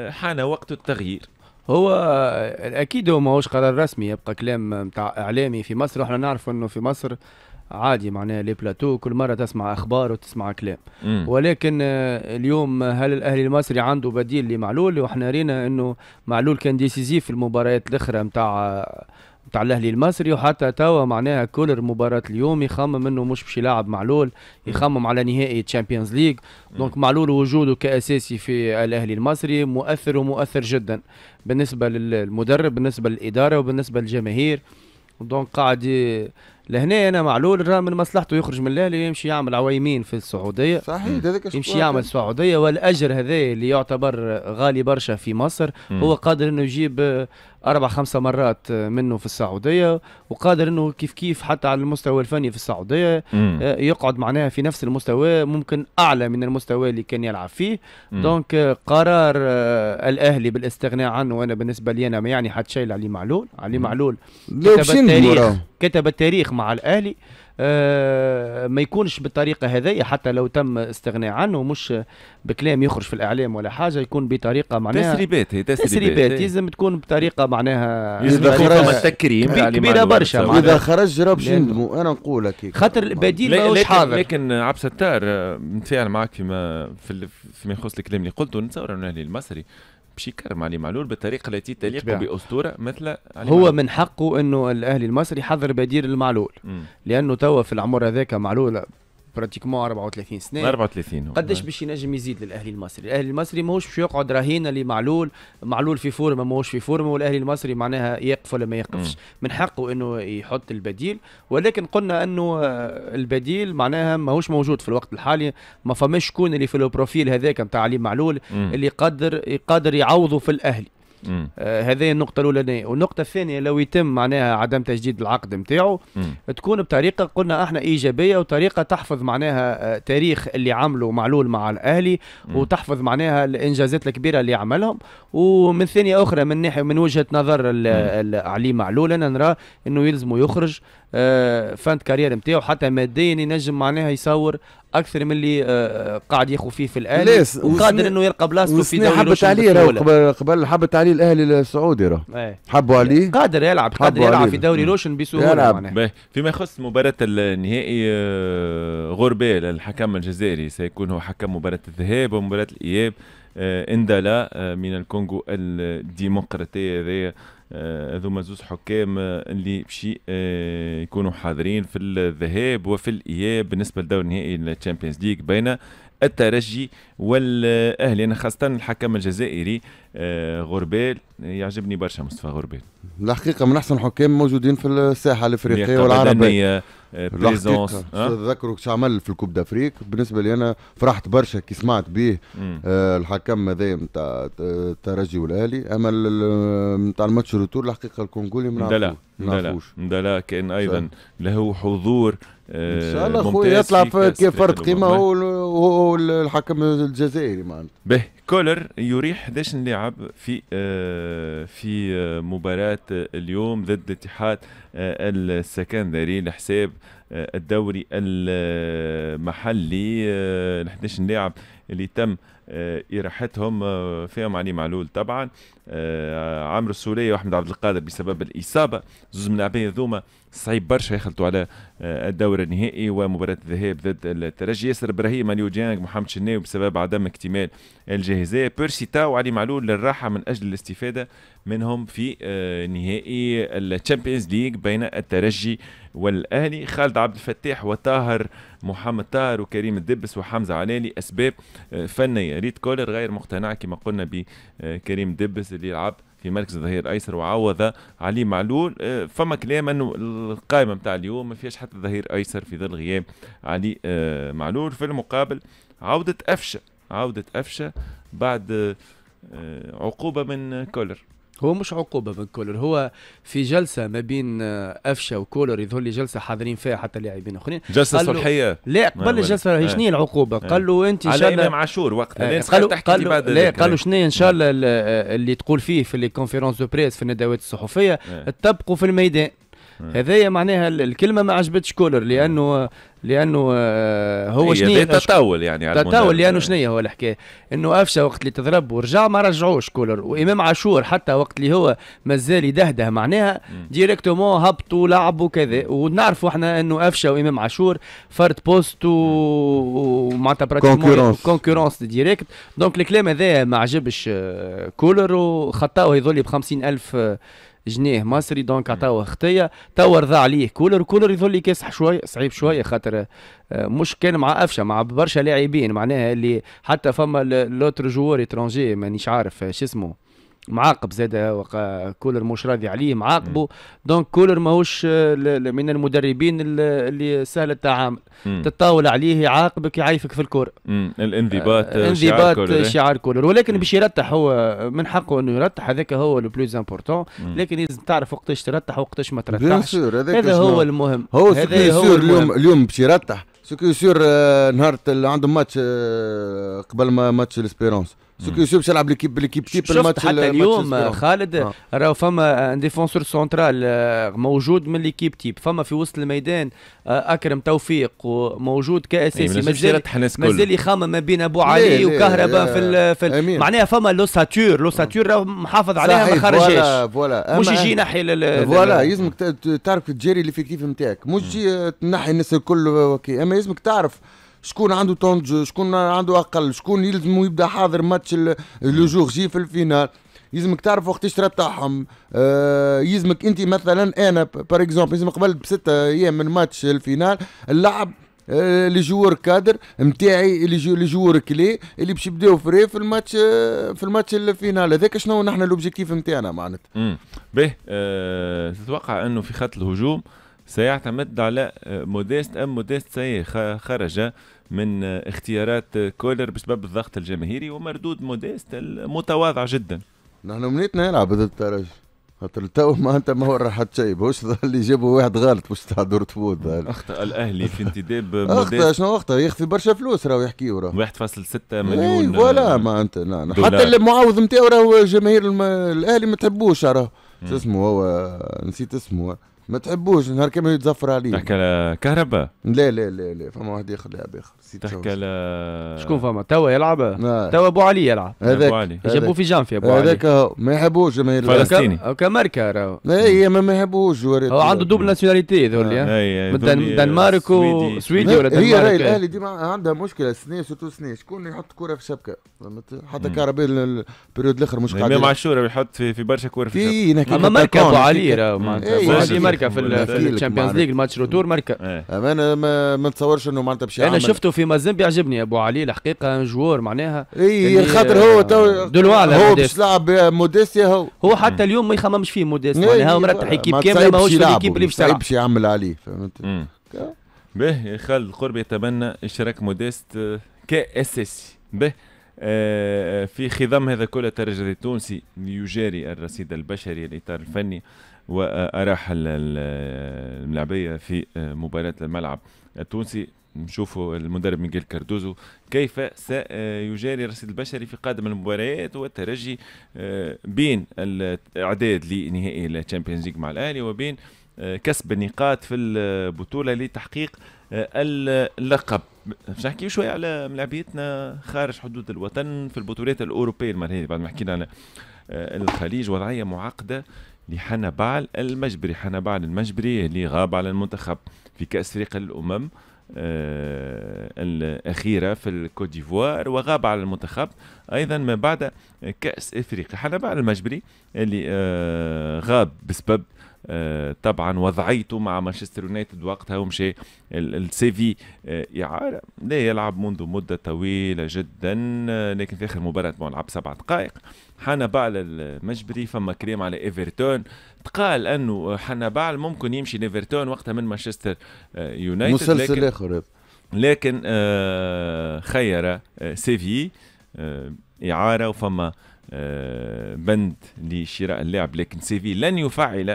S1: حان وقت التغيير
S3: هو اكيد هو ماهوش قرار رسمي يبقى كلام نتاع اعلامي في مصر واحنا نعرف انه في مصر عادي معناها لي بلاتو كل مره تسمع اخبار وتسمع كلام مم. ولكن آه، اليوم هل الاهلي المصري عنده بديل لمعلول وحنا رينا انه معلول كان ديسيزيف في المباريات الاخرى نتاع نتاع الاهلي المصري وحتى توا معناها كولر مباراه اليوم يخمم انه مش باش يلعب معلول يخمم على نهائي تشامبيونز ليج دونك معلول وجوده كاساسي في الاهلي المصري مؤثر ومؤثر جدا بالنسبه للمدرب بالنسبه للاداره وبالنسبه للجماهير دونك قاعد لهنا انا معلول راه من مصلحته يخرج من الاهلي ويمشي يعمل عويمين في السعوديه صحيح هذاك يمشي يعمل السعوديه والاجر هذا اللي يعتبر غالي برشا في مصر م. هو قادر انه يجيب اربع خمسه مرات منه في السعوديه وقادر انه كيف كيف حتى على المستوى الفني في السعوديه م. آه، يقعد معناها في نفس المستوى ممكن اعلى من المستوى اللي كان يلعب فيه م. دونك آه، قرار آه، الاهلي بالاستغناء عنه انا بالنسبه لي انا ما يعني حتى شيء لعلي معلول علي معلول كتب التاريخ كتب التاريخ مع الاهلي آه، ما يكونش بالطريقه هذيا حتى لو تم استغناء عنه مش بكلام يخرج في الاعلام ولا حاجه يكون بطريقه معناها تسريبات هي تسريبات, لازم إيه. يلزم تكون بطريقه معناها اذا يعني خرج التكريم كبيره يعني برشا اذا خرج ربش يندموا
S2: انا نقول لك خاطر البديل ماهوش حاضر
S1: لكن عبد الستار نتفاعل آه، معك فيما فيما يخص الكلام اللي قلته نتصور انه المصري باش يكرم علي معلول بالطريقه التي تليق باسطوره مثل علي هو معلول. من
S3: حقه انه الاهلي المصري يحضر بدير المعلول لانه توا في العمر هذاك معلول براتيكمون 34 سنه 34 قداش باش ينجم يزيد للاهلي المصري الاهلي المصري ماهوش باش يقعد رهينه لمعلول معلول في فورمه ماهوش في فورمه والاهلي المصري معناها يقف ولا ما يقفش مم. من حقه انه يحط البديل ولكن قلنا انه البديل معناها ماهوش موجود في الوقت الحالي ما فماش شكون اللي في البروفيل هذاك نتاع علي معلول مم. اللي قادر قادر يعوضه في الاهلي آه، هذه النقطة الأولى والنقطة الثانية لو يتم معناها عدم تجديد العقد نتاعو تكون بطريقة قلنا احنا إيجابية وطريقة تحفظ معناها آه، تاريخ اللي عمله معلول مع الأهلي م. وتحفظ معناها الإنجازات الكبيرة اللي عملهم ومن ثانية أخرى من ناحية من وجهة نظر علي معلول أنا نرى أنه يلزمه يخرج فانت كارير نتاعو حتى ماديا ينجم معناها يصور اكثر من اللي آه، آه، قاعد ياخذ فيه في الاهلي وقادر انه يلقى بلاصته في دوري حبت عليه
S2: قبل حبت عليه الاهلي السعودي راه إيه. حبوا عليه قادر يلعب
S1: قادر يلعب في دوري روشن بسهوله يلعب فيما يخص مباراه النهائي آه، غربه للحكم الجزائري سيكون هو حكم مباراه الذهاب ومباراه الاياب اندلا من الكونغو الديمقراطيه هذايا آه، هذوما زوز حكام آه، اللي مشي آه، يكونوا حاضرين في الذهاب وفي الاياب بالنسبه لدور النهائي الشامبيونز ليج بين الترجي والاهلي انا خاصه الحكم الجزائري غربال يعجبني برشا مصطفى غربال
S2: الحقيقه من احسن الحكام موجودين في الساحه الافريقيه والعربيه آه، بريزونس تذكروا شو عمل في الكوب دافريك بالنسبه لي انا فرحت برشا كي سمعت به آه الحكم هذا نتاع الترجي آه، والاهلي اما نتاع الماتش روتور الحقيقه الكونغولي ما
S1: لا لا كان ايضا
S2: له حضور آه، ان شاء الله خويا يطلع فرد قيمه هو الحكم الجزائري معناتها به كولر
S1: يريح 11 لاعب في آه، في آه، مباراه اليوم ضد الاتحاد السكندري لحساب الدوري المحلي 11 لاعب اللي تم آه، إراحتهم آه، فيهم علي معلول طبعا آه، عمرو السولية وأحمد عبد القادر بسبب الإصابة زوز من لاعبين ذوما صعيب برشا يخلطوا على آه، الدور النهائي ومباراة الذهاب ضد الترجي ياسر إبراهيم اليو ديانغ محمد شناوي بسبب عدم اكتمال الجاهزية بيرسي تاو علي معلول للراحة من أجل الاستفادة منهم في آه، نهائي الشامبيونز ليج بين الترجي والأهلي خالد عبد الفتاح وطاهر محمد طاهر وكريم الدبس وحمزة علالي أسباب آه، فنية ريت كولر غير مقتنع كما قلنا بكريم الدبس اللي يلعب في مركز الظهير الايسر وعوض علي معلول آه، فما كلام انه القائمه نتاع اليوم ما فيهاش حتى ظهير ايسر في ظل غياب علي آه، معلول في المقابل عوده افشه عوده افشه بعد
S3: آه، عقوبه من كولر هو مش عقوبة من كولر هو في جلسة ما بين أفشا آه، وكولر يظهر لي جلسة حاضرين فيها حتى لاعبين آخرين جلسة صلحية لا قبل الجلسة هي إيه. شنو العقوبة؟ إيه. قال له أنت إن شاء الله إمام عاشور وقتها إيه. قال قال لا له شنو إن شاء الله آه، اللي تقول فيه في لي كونفيرونس دو بريس في الندوات الصحفية تطبقوا في الميدان هذايا معناها الكلمه ما عجبتش كولر لانه لانه آه، هو شنو تطاول
S1: يعني على تطاول لانه
S3: شنو هو الحكايه انه أفشى وقت اللي تضرب ورجع ما رجعوش كولر وامام عاشور حتى وقت اللي هو مازال يدهده معناها ديريكتومون هبطوا لعبوا كذا ونعرفوا احنا انه أفشى وامام عاشور فرد بوست ومعناتها كونكورونس كونكورونس ديريكت دونك الكلام هذا ما عجبش آه، كولر وخطاه يظل ب 50000 ألف آه، جنيه مصري دونك عطاوه خطيه توا رضى عليه كولر كولر يظل كاسح شويه صعيب شويه خاطر آه، مش كان مع قفشه مع برشا لاعبين معناها اللي حتى فما لوتر جوار اترونجي مانيش عارف آه، شو اسمه معاقب زاد آه، كولر مش راضي عليه معاقبه دونك كولر ماهوش آه، من المدربين اللي سهل التعامل تتطاول عليه يعاقبك يعيفك في الكرة
S1: الانضباط آه، انضباط شعار, إيه؟ شعار
S3: كولر ولكن باش يرتح هو من حقه انه يرتح هذاك هو لو بلوز امبورتون لكن لازم تعرف وقتاش ترتح وقتاش ما ترتحش هذا هو المهم هو هو اليوم اليوم
S2: باش يرتح سكو سور نهار عندهم ماتش قبل ما ماتش الاسبيرونس سو كي يوسف يلعب
S3: ليكيب ليكيب تيب حتى اليوم خالد راه راهو فما ان ديفونسور سونترال موجود من ليكيب تيب فما في وسط الميدان اكرم توفيق وموجود كاساسي مازال مازال يخمم ما بين ابو علي وكهرباء في في معناها فما لو ساتور لو ساتور راهو محافظ عليها ما خرجهاش فوالا مش يجي ينحي فوالا
S2: يلزمك تعرف تجري ليفيكتيف نتاعك مش تجي تنحي الناس الكل اما يلزمك تعرف شكون عنده طون جو شكون عنده اقل شكون يلزمه يبدا حاضر ماتش لو جور جي في الفينال يلزمك تعرف وقتاش ترتاحهم آه يلزمك انت مثلا انا بار اكزومبل لازم قبل بستة ايام من ماتش الفينال اللعب آه لي جوور كادر نتاعي لي جوور كلي اللي باش يبداو فري في الماتش آه، في الماتش الفينال هذاك شنو نحن لوبجيكتيف نتاعنا معناتها.
S1: باهي أه تتوقع انه في خط الهجوم سيعتمد على موديست آه، ام موديست سي خرج من اختيارات كولر بسبب الضغط الجماهيري ومردود موديست
S2: المتواضع جدا نحن منيتنا يلعب هذا الترجي خاطر تو ما انت ما ورا حتى شيء باش اللي جابوا واحد غلط باش تاع دورتموند اخطا الاهلي في انتداب اخطا شنو اخطا يخفي برشا فلوس راهو يحكيو وراه 1.6 إيه، مليون فوالا ما انت لا لا. حتى المعاوض نتاعو راهو جماهير الاهلي ما تحبوش راهو شو اسمه هو نسيت اسمه ما تحبوش نهار كامل يتزفر عليه كهرباء لا لا لا لا فما واحد اخر لاعب
S3: اخر تحكي على شكون فما توا يلعب نعم. توا ابو
S2: علي يلعب ابو علي جابوه في جانفي ابو علي هذاك ما يحبوش جماهير فلسطيني
S3: ماركا راهو
S2: اي ما يحبوش هو عنده دوبل ناسيوناليتي آه. اي آه، دنمارك وسويدي ولا دنمارك هي راهي الاهلي ديما عندها مشكله السنه سوتو السنه شكون يحط كره في فهمت حتى كهرباء البريود الاخر مش قاعد امام عاشور
S1: يحط في برشا كوره في شبكه اما ماركة ابو علي راهو معناتها
S2: إيه، ماركة في الشامبيونز ليج
S3: الماتش روتور ماركة انا ما نتصورش انه معناتها باش انا شفته في في مازن بيعجبني ابو علي الحقيقه جوار معناها اي يعني، خاطر هو تو آه، دلوع على هو باش لعب موديسيا هو هو حتى اليوم ما يخممش فيه موديسيا معناها هو مرتاح يكيب ما هوش في الكيب اللي باش تلعب ما يصعبش
S2: يعمل عليه فهمت
S1: به خالد القرب يتبنى اشراك موديست كاساسي به آه، في خضم هذا كله ترجل التونسي يجاري الرصيد البشري الاطار الفني واراح الملعبيه في آه، مباراه الملعب التونسي نشوفوا المدرب ميغيل كاردوزو كيف سيجاري الرصيد البشري في قادم المباريات والترجي آه، بين الاعداد لنهائي الشامبيونز ليج مع الاهلي وبين آه، كسب النقاط في البطوله لتحقيق آه، اللقب باش نحكي شويه على ملعبيتنا خارج حدود الوطن في البطولات الاوروبيه المره هذه بعد ما حكينا على الخليج وضعيه معقده لحنا بعل المجبري حنا بعل المجبري اللي غاب على المنتخب في كاس افريقيا للامم آه، الأخيرة في الكوت ديفوار وغاب على المنتخب أيضا ما بعد كأس إفريقيا حنا بعد المجبري اللي آه، غاب بسبب آه، طبعا وضعيته مع مانشستر يونايتد وقتها ومشى السيفي إعارة آه، لا يلعب منذ مدة طويلة جدا آه، لكن في آخر مباراة لعب سبع دقائق حنا بعل المجبري فما كلام على ايفرتون تقال انه حنا بعل ممكن يمشي لايفرتون وقتها من مانشستر يونايتد مسلسل لكن اخر لكن خير سيفي اعاره وفما بند لشراء اللاعب لكن سيفي لن يفعل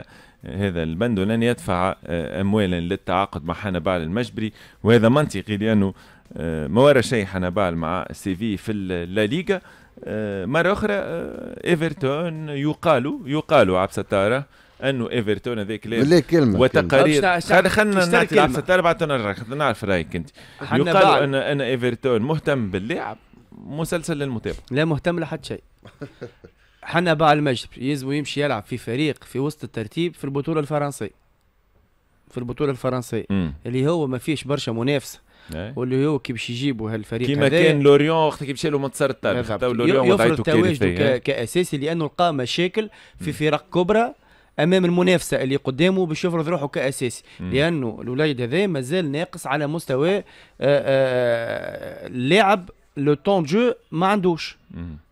S1: هذا البند ولن يدفع اموالا للتعاقد مع حنبال المجبري وهذا منطقي لانه آه، ما ورا شيء حنبال مع سيفي في لا ليغا آه، مره اخرى آه، ايفرتون يقال يقال عبد ستاره انه ايفرتون هذاك لا كلمه وتقارير خلينا نعطي عبد ستاره بعد نرجع نعرف رايك انت يقال ان
S3: ان ايفرتون مهتم باللاعب مسلسل للمتابعه لا مهتم لحد شيء [laughs] حنا باع المجد يزمو يمشي يلعب في فريق في وسط الترتيب في البطوله الفرنسيه في البطوله الفرنسيه اللي هو ما فيش برشا منافسه واللي هو كي باش يجيبوا هالفريق كيما كان لوريون وقت كي مشى له منتصر
S1: الطرف لوريون
S3: كاساسي لانه لقى مشاكل في فرق كبرى امام المنافسه اللي قدامه باش يفرض روحه كاساسي لانه الوليد هذا مازال ناقص على مستوى اللاعب آه، آه، آه، لو طون جو ما عندوش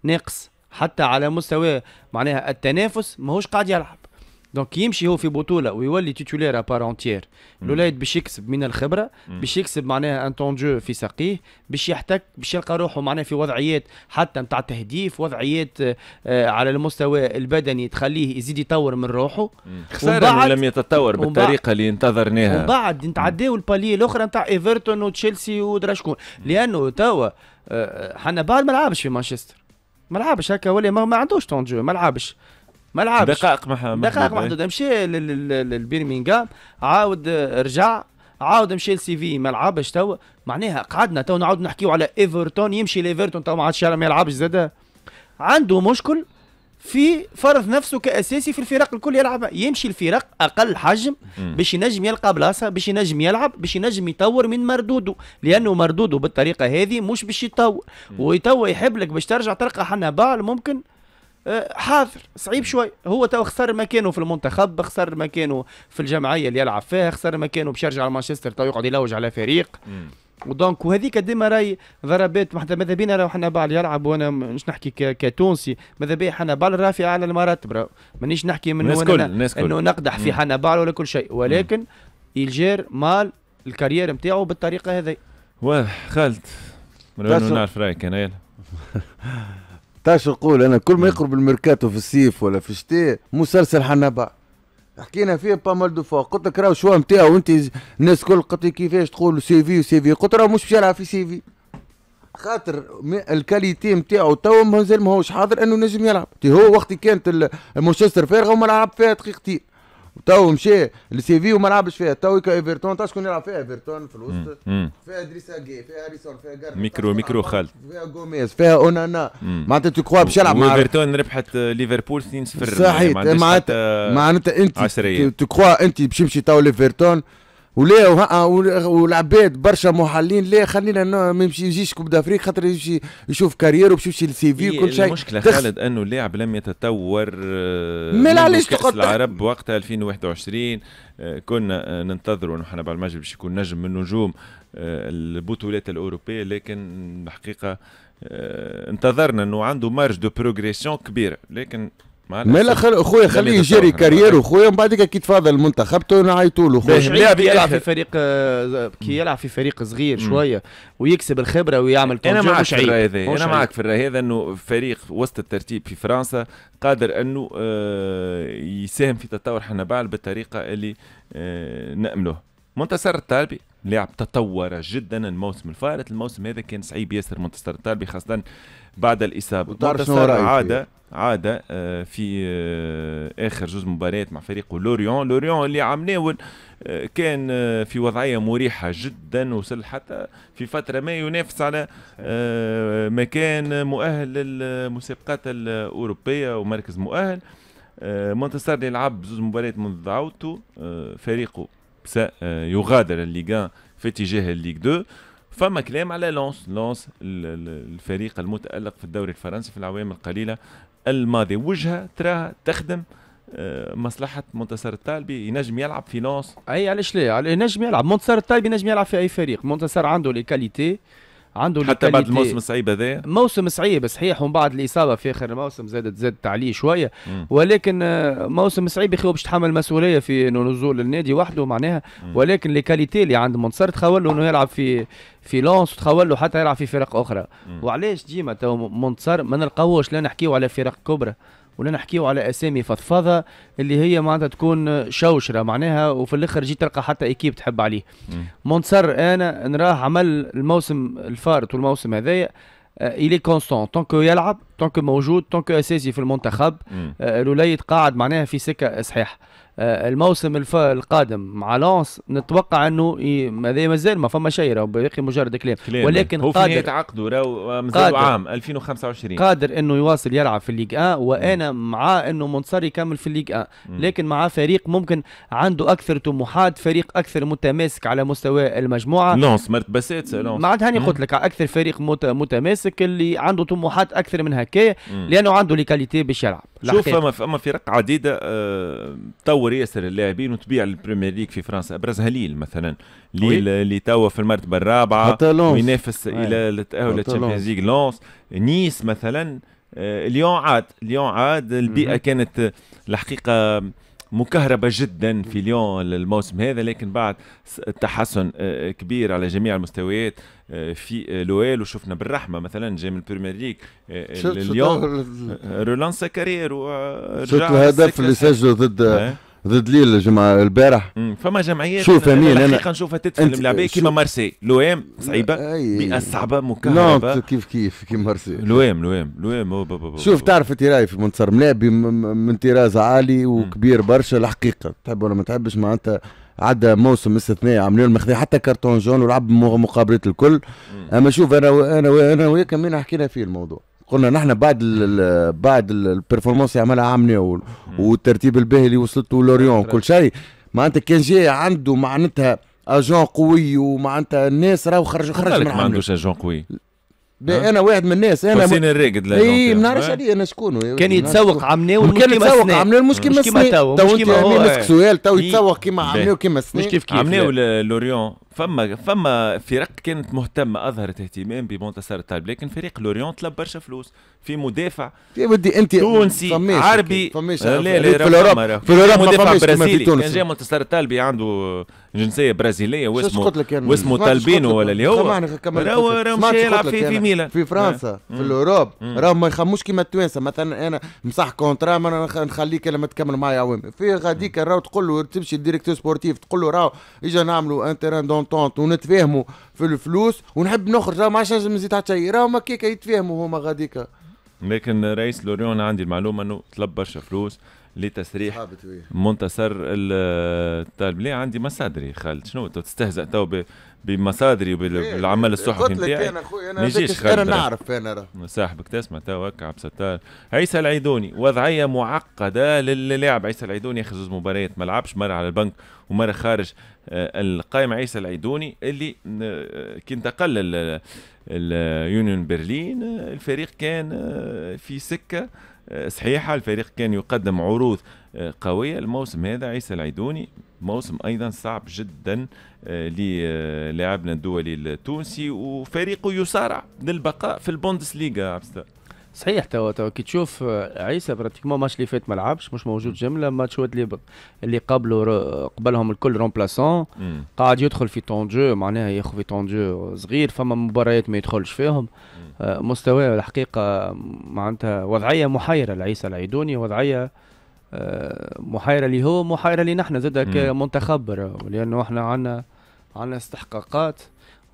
S3: ناقص حتى على مستوى معناها التنافس ماهوش قاعد يلعب دونك يمشي هو في بطوله ويولي تيتولير ابارونتيير الولايد باش يكسب من الخبره باش يكسب معناها ان تون جو في ساقيه باش يحتك باش يلقى روحه معناها في وضعيات حتى نتاع تهديف وضعيات آه على المستوى البدني تخليه يزيد يطور من روحه خساره لم يتطور بالطريقه
S1: اللي انتظرناها
S3: وبعد بعد نتعداو الباليه الاخرى نتاع ايفرتون وتشيلسي ودرا شكون لانه توا آه، حنا بعد ما لعبش في مانشستر ما لعبش هكا ولا ما, عندوش طون جو ما لعبش ما لعبش دقائق محدوده دقائق محدوده إيه. مشى للبيرمنغهام عاود رجع عاود مشى لسي في ما لعبش توا معناها قعدنا توا نعاود نحكيو على ايفرتون يمشي لايفرتون توا ما عادش ما يلعبش زاده عنده مشكل في فرض نفسه كاساسي في الفرق الكل يلعب يمشي الفرق اقل حجم باش ينجم يلقى بلاصه باش ينجم يلعب باش ينجم يطور من مردوده لانه مردوده بالطريقه هذه مش باش يطور ويطور يحب لك باش ترجع تلقى حنا بال ممكن آه، حاضر صعيب شوي هو تو خسر مكانه في المنتخب خسر مكانه في الجمعيه اللي يلعب فيها خسر مكانه باش يرجع لمانشستر تو يقعد يلوج على فريق ودونك وهذيك ديما راي ضربات ماذا بينا راهو حنابال يلعب وانا مش نحكي كتونسي ماذا بيا حنابال رافع على المراتب مانيش نحكي من الناس كل. الناس كل. انه نقدح في حنابال ولا كل شيء ولكن يجير الجير مال الكارير نتاعو بالطريقه هذه واه خالد
S1: نعرف رايك انا [laughs]
S2: تعرف نقول انا كل ما نعم. يقرب الميركاتو في الصيف ولا في الشتاء مسلسل حنبع حكينا فيه با دو فوا قلت لك راهو شوا نتاعو وانت الناس الكل قلت لي كيفاش تقول سي في وسي في قلت راهو مش باش يلعب في سي في خاطر الكاليتي نتاعو تو مازال ماهوش حاضر انه نجم يلعب تي هو وقت كانت المانشستر فارغه وما لعب فيها دقيقتين تو مشى في وما لعبش فيها تو ايفرتون تعرف شكون يلعب فيها ايفرتون في الوسط فيها دريسا جي فيها هاريسون فيها جارد
S1: ميكرو ميكرو خالد فيها
S2: غوميز فيها اونانا معناتها تو كوا باش يلعب مع
S1: ايفرتون ربحت آه، ليفربول 2 0 صحيح معناتها معناتها انت تو كوا
S2: انت باش يمشي تو ليفرتون ولا آه، والعباد برشا محلين لا خلينا ما يمشيش كوب دافريك خاطر يمشي يشوف كارير وباش يمشي للسي في وكل شيء المشكله تخ... خالد
S1: انه اللاعب لم يتطور آه، ما علاش تقعد العرب وقتها آه، 2021 كنا ننتظروا انه حنا المجد باش يكون نجم من نجوم البطولات الاوروبيه لكن الحقيقه انتظرنا انه عنده مارج دو بروغريسيون
S3: كبيره لكن مالا لا خل... خويا خليه يجري كاريره
S2: خويا ومن بعد كي تفاضل المنتخب تو نعيطوا له خويا يلعب يلعب في
S3: فريق آه، كي يلعب في فريق صغير شويه ويكسب الخبره ويعمل انا معك في الراي هذا انا معك في الراي هذا انه فريق وسط الترتيب
S1: في فرنسا قادر انه آه، يساهم في تطور حنبال بالطريقه اللي آه، نامله منتصر الطالبي لاعب تطور جدا الموسم الفارط الموسم هذا كان صعيب ياسر منتصر الطالبي خاصه بعد الاصابه متصار عاده عاده آه، في آه، اخر جوج مباريات مع فريقه لوريون لوريون اللي عم ناول آه، كان في وضعيه مريحه جدا وصل حتى في فتره ما ينافس على مكان مؤهل للمسابقات الاوروبيه ومركز مؤهل اللي يلعب جزء مباريات منذ عودته فريقه يغادر الليغا في اتجاه الليغ 2 فما كلام على لونس لونس الفريق المتألق في الدوري الفرنسي في العوام القليلة الماضية وجهة تراها تخدم آه، مصلحة منتصر الطالبي ينجم
S3: يلعب في لونس اي علاش لا ينجم يلعب منتصر الطالبي ينجم يلعب في اي فريق منتصر عنده لي كاليتي عنده حتى بعد الموسم الصعيب هذا موسم صعيب صحيح ومن بعد الاصابه في اخر الموسم زادت زادت عليه شويه مم. ولكن آه، موسم صعيب يا اخي باش تحمل مسؤوليه في نزول النادي وحده معناها مم. ولكن لي كاليتي اللي عند منصر تخول له انه يلعب في في لونس وتخول له حتى يلعب في فرق اخرى وعلاش ديما تو منصر ما نلقاوش لا نحكيو على فرق كبرى ولا نحكيو على اسامي فضفاضه اللي هي معناتها تكون شوشره معناها وفي الاخر جيت تلقى حتى ايكيب تحب عليه منصر انا نراه عمل الموسم الفارط والموسم هذايا الي كونستون طونكو يلعب طونك موجود طونك اساسي في المنتخب آه، الوليد قاعد معناها في سكه صحيح آه، الموسم الف... القادم مع لونس نتوقع انه ي... ماذا مازال ما فما شيء راهو باقي مجرد كلام ولكن هو قادر في
S1: عقده راهو مازال عام 2025
S3: قادر انه يواصل يلعب في الليغ 1 وانا مع انه منصر يكمل في الليغ 1 لكن مع فريق ممكن عنده اكثر طموحات فريق اكثر متماسك على مستوى المجموعه لونس ما لونس ما عاد هاني قلت لك اكثر فريق مت... متماسك اللي عنده طموحات اكثر منها هكايا لانه عنده لي كاليتي باش يلعب شوف فما
S1: فما فرق عديده أه تطور ياسر اللاعبين وتبيع البريمير ليج في فرنسا ابرز هليل مثلا ليل اللي آه، توا في المرتبه الرابعه وينافس الى التاهل للتشامبيونز ليج لونس نيس مثلا آه، ليون عاد ليون عاد البيئه كانت آه، الحقيقه مكهربة جدا في ليون الموسم هذا لكن بعد تحسن كبير على جميع المستويات آه، في آه، لويل وشفنا بالرحمه مثلا جاي من البريمير ليج اليوم رولانسا كارير شفت آه، الهدف اللي سجله ضد
S2: ضد ليل الجمعة البارح فما جمعيات شوف امين انا الحقيقه
S1: نشوفها تتفلم الملاعبين كيما مارسي لوام صعيبه بيئه صعبه مكهربه كيف كيف كيما مارسي لوام لوام لوام شوف
S2: تعرف تيراي في منتصر ملاعبي من طراز عالي وكبير برشا الحقيقه تحب ولا ما تحبش معناتها عدى موسم استثنائي عملوا المخذي حتى كرتون جون ولعب مقابلات الكل اما شوف انا و... انا و... انا وياك مين حكينا فيه الموضوع قلنا نحن بعد الـ بعد البرفورمانس اللي عملها عام والترتيب الباهي اللي وصلته لوريون كل شيء معناتها كان جاي عنده معناتها اجون قوي ومعناتها الناس راهو خرجوا خرج من ما عندوش اجون قوي انا واحد من الناس انا حسين الراقد اي يعني. ما نعرفش عليه انا شكون
S1: كان يتسوق عمناو كان يتسوق عمناو مش كيما مش كيما تو تو يتسوق كيما عمناو كيما سنين مش كيف كيف عمناو لوريون فما فما فرق كانت مهتمه اظهرت اهتمام بمونتسار الطالب لكن فريق لوريون طلب برشا فلوس في مدافع يا ودي انت تونسي فميش عربي فميش آه، لا لا في الاوروب في الاوروب مدافع برازيلي كان جاي مونتسار الطالبي عنده جنسيه برازيليه واسمه واسمه تالبينو ولا اللي هو
S2: راهو راهو مشى يلعب في, في ميلان في فرنسا آه. في الاوروب راهو ما يخموش كيما التوانسه مثلا انا مصح كونترا ما نخليك لما تكمل معايا في غاديك راهو تقول له تمشي ديريكتور سبورتيف تقول له راهو اجا نعملوا ان تيران اونطونت ونتفاهموا في الفلوس ونحب نخرج ما عادش نجم نزيد حتى شيء راهم هكاك يتفاهموا هما غاديكا
S1: لكن رئيس لوريون عندي المعلومه انه طلب برشا فلوس لتسريح منتصر التالب ليه عندي ما صدري خالد شنو تستهزأ تو بمصادري وبالعمل إيه، إيه، الصحفي نتاعي انا اخويا انا نجيش انا نعرف انا صاحبك تسمع تو هكا عبد الستار عيسى العيدوني وضعيه معقده للاعب عيسى العيدوني ياخذ زوز مباريات ما لعبش مره على البنك ومره خارج آه، القائمة عيسى العيدوني اللي كي انتقل آه، اليونيون برلين آه، الفريق كان في سكه صحيحه الفريق كان يقدم عروض قويه الموسم هذا عيسى العيدوني موسم ايضا صعب جدا آه، للاعبنا الدولي التونسي
S3: وفريقه يصارع للبقاء في البوندس ليغا صحيح توا توا كي تشوف آه، عيسى براتيكمون ماتش اللي فات ما لعبش مش موجود جمله ماتش اللي اللي قبله قبلهم الكل رومبلاسون قاعد يدخل في طون جو معناها ياخذ في طون جو صغير فما مباريات ما يدخلش فيهم آه، مستواه الحقيقه معناتها وضعيه محيره لعيسى العيدوني وضعيه آه، محايره لي هو محايره لي نحن زادك منتخب لانه احنا عندنا عندنا استحقاقات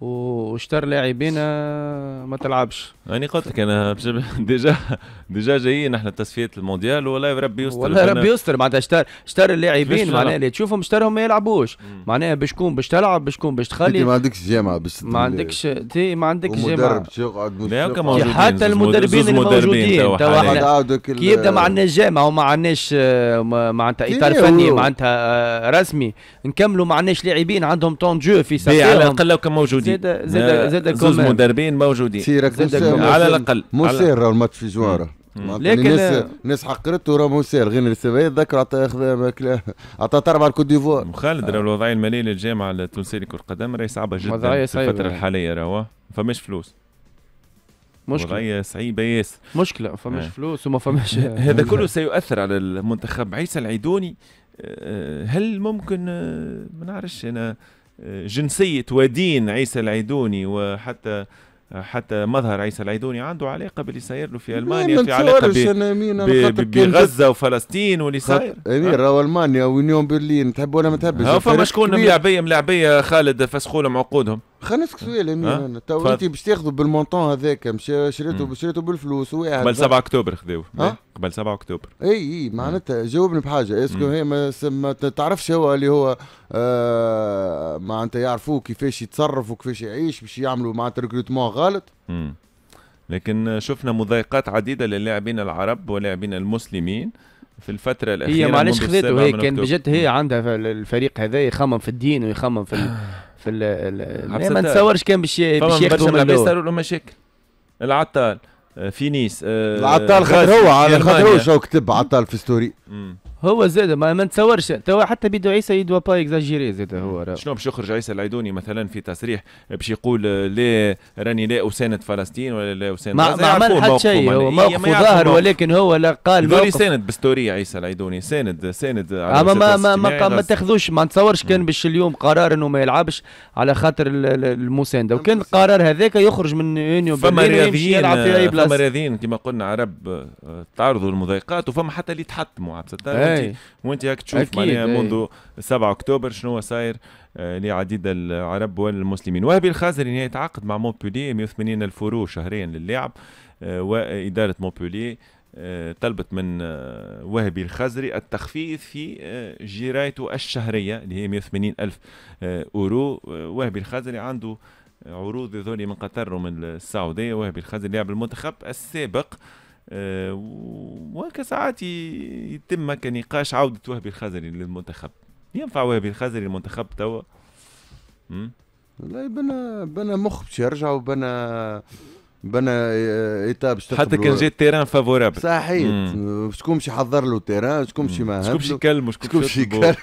S3: واشتر لاعبين آه، ما تلعبش
S1: يعني قلت لك انا [laughs] ديجا ديجا جايين احنا تصفيات المونديال ولا ربي يستر والله ربي يستر معناتها
S3: اشتر اشتر اللاعبين معناها اللي تشوفهم اشترهم ما يلعبوش معناها باش تكون باش تلعب باش تكون باش تخلي ما عندكش جامعه باش ما عندكش تي ما عندكش جامعه يقعد حتى المدربين الموجودين كي يبدا ما عندناش جامعه وما عندناش آه، معناتها اطار فني معناتها آه، رسمي نكملوا ما عندناش لاعبين عندهم طون جو في سبيل على الاقل لو كان موجودين زاد زاد زاد زوز مدربين موجودين على الاقل مو
S2: راهو الماتش في جواره لكن الناس الناس حقرته راه موسير غير السبايا تذكر عطى اخذ [laughs] عطى تربع الكوت ديفوار
S1: خالد راه الوضعيه الماليه للجامعه التونسيه لكره القدم راهي صعبه جدا في الفتره الحاليه راهو فماش فلوس مشكلة وضعية صعيبة ياسر مشكلة فماش آه. فلوس وما فماش [laughs] هذا كله سيؤثر على المنتخب عيسى العيدوني آه، هل ممكن آه، ما نعرفش انا جنسية ودين عيسى العيدوني وحتى حتى مظهر عيسى العيدوني عنده علاقة باللي صاير له في ألمانيا في علاقة بغزة وفلسطين واللي صاير أمير راهو
S2: ألمانيا ونيوم برلين تحب ولا ما تحبش فما شكون
S1: ملاعبية ملاعبية خالد فسخوا لهم عقودهم
S2: خلينا نسكت شويه امين تو انت باش تاخذوا بالمونطون هذاك شريته شريته بالفلوس قبل 7 اكتوبر خذوه
S1: قبل 7 اكتوبر
S2: اي اي معناتها جاوبني بحاجه اسكو هي ما, ما تعرفش هو اللي هو آه معناتها يعرفوه كيفاش يتصرف وكيفاش يعيش باش يعملوا معناتها ريكروتمون غلط
S1: لكن شفنا مضايقات عديده للاعبين العرب واللاعبين المسلمين في الفترة الأخيرة هي معلش خذته هي كان بجد
S3: هي عندها الفريق هذا يخمم في الدين ويخمم في [sighs] في ال ما نتصورش كان باش باش ياخذوا من الاول صاروا له مشاكل العطال آه، في نيس آه، العطال خاطر هو على
S1: خاطر هو شو
S2: كتب عطال في ستوري
S3: هو زاد ما, نتصورش توا حتى بيدو عيسى يدوا
S1: با اكزاجيري زاد هو شنو باش يخرج عيسى العيدوني مثلا في تصريح باش يقول لا راني لا اساند فلسطين ولا لا اساند ما, ما عمل حتى شيء هو موقف ظاهر ولكن
S3: هو لا قال موقف
S1: ساند بستوري عيسى العيدوني ساند ساند على ما ما ما, ما, ما
S3: تاخذوش ما نتصورش كان نعم. باش اليوم قرار انه ما يلعبش على خاطر المسانده نعم. وكان القرار هذاك يخرج من يونيو فما رياضيين فما رياضيين
S1: كما قلنا عرب آه، تعرضوا للمضايقات وفما حتى اللي تحطموا عبد فهمتي وانت هيك تشوف معناها منذ 7 اكتوبر شنو صاير آه، لعديد العرب والمسلمين وهبي الخازري يعني يتعاقد مع مونبولي 180 الف يورو شهريا للاعب آه، واداره مونبولي آه، طلبت من وهبي الخزري التخفيض في جرايته الشهرية اللي هي 180 ألف أورو وهبي الخزري عنده عروض ذولي من قطر ومن السعودية وهبي الخزري لاعب المنتخب السابق آه، وهكا ساعات يتم كنقاش عودة وهبي الخزري للمنتخب ينفع وهبي الخزري للمنتخب توا
S2: والله بنا بنا مخ باش يرجع وبنا بنا آه، ايتاب حتى كان جاي التيران فافورابل صحيح شكون باش يحضر له التيران شكون باش يمهد شكون باش يكلم شكون باش يكلم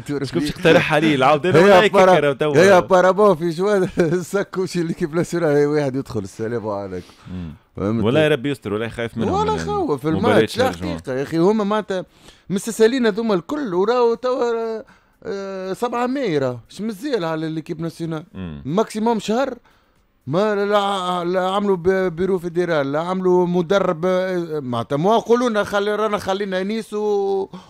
S2: شكون باش يقترح عليه العوده [laughs] هي بارابو هي بارابو في شويه سكوشي ليكيب ناسيونال واحد يدخل السلام عليكم
S1: والله ربي يستر ولا خايف منهم ولا خوف الماتش لا حقيقه
S2: يا اخي هما معناتها مستسالين هذوما الكل وراو توا 700 آه، آه، راه مش مزيان على ليكيب ناسيونال ماكسيموم شهر ما لا, لا عملوا بيرو فيدرال لا عملوا مدرب معناتها ما قولوا لنا خلي رانا خلينا انيس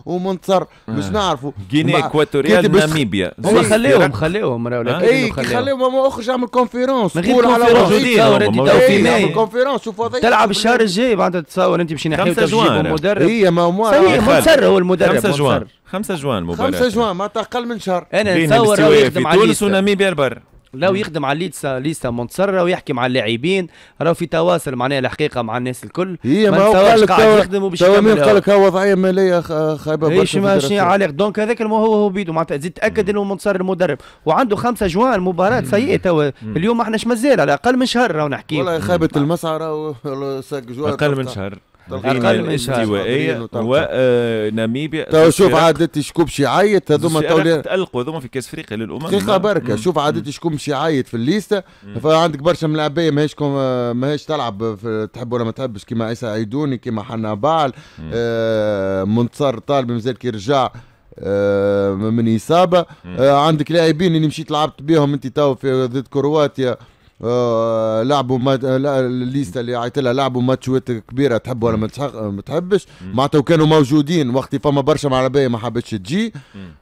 S2: ومنتصر باش آه. نعرفوا غيني اكواتوريال ناميبيا هما خليهم
S3: خليهم راهو اي خليهم
S2: ما اخرج اعمل كونفيرونس قول على موجودين إيه، كونفيرونس تلعب الشهر
S3: الجاي بعد تصور انت باش نحكي تجيب مدرب اي ما هو منتصر هو المدرب 5 جوان 5
S1: جوان مباراة 5
S2: جوان معناتها اقل من شهر انا نتصور في تونس
S3: وناميبيا البر لو يخدم على ليسا ليسا منتصره ويحكي مع اللاعبين راهو في تواصل معناها الحقيقه مع الناس الكل هي ما هو قال لك يخدموا مين قال لك
S2: هو وضعيه ماليه خايبه برشا شنو
S3: عليك دونك هذاك هو هو بيدو معناتها تزيد تاكد انه منتصر المدرب وعنده خمسة جوان مباراه سيئه توا اليوم احنا مازال على اقل من شهر راهو نحكي والله خايبه المسعى
S2: راهو [laughs] ساك جوان اقل من شهر الاقل من الاستوائيه
S1: وناميبيا تو شوف عادة
S2: شكوب شي يعيط هذوما تو
S1: تالقوا هذوما في كاس افريقيا للامم دقيقه نعم. بركه شوف
S2: عادة شكوب شي يعيط في الليسته فعندك برشا من العبايه ماهيش ماهيش تلعب تحب ولا ما تحبش كيما عيسى عيدوني كيما حنا بعل آه منتصر طالبي مازال كي رجع آه من اصابه آه عندك لاعبين اللي مشيت لعبت بهم انت تو في ضد كرواتيا آه، لعبوا ما آه، الليسته اللي عيط لها لعبوا ماتشات كبيره تحب ولا ما آه، تحبش معناتها كانوا موجودين وقت فما برشا معربيه ما حبتش تجي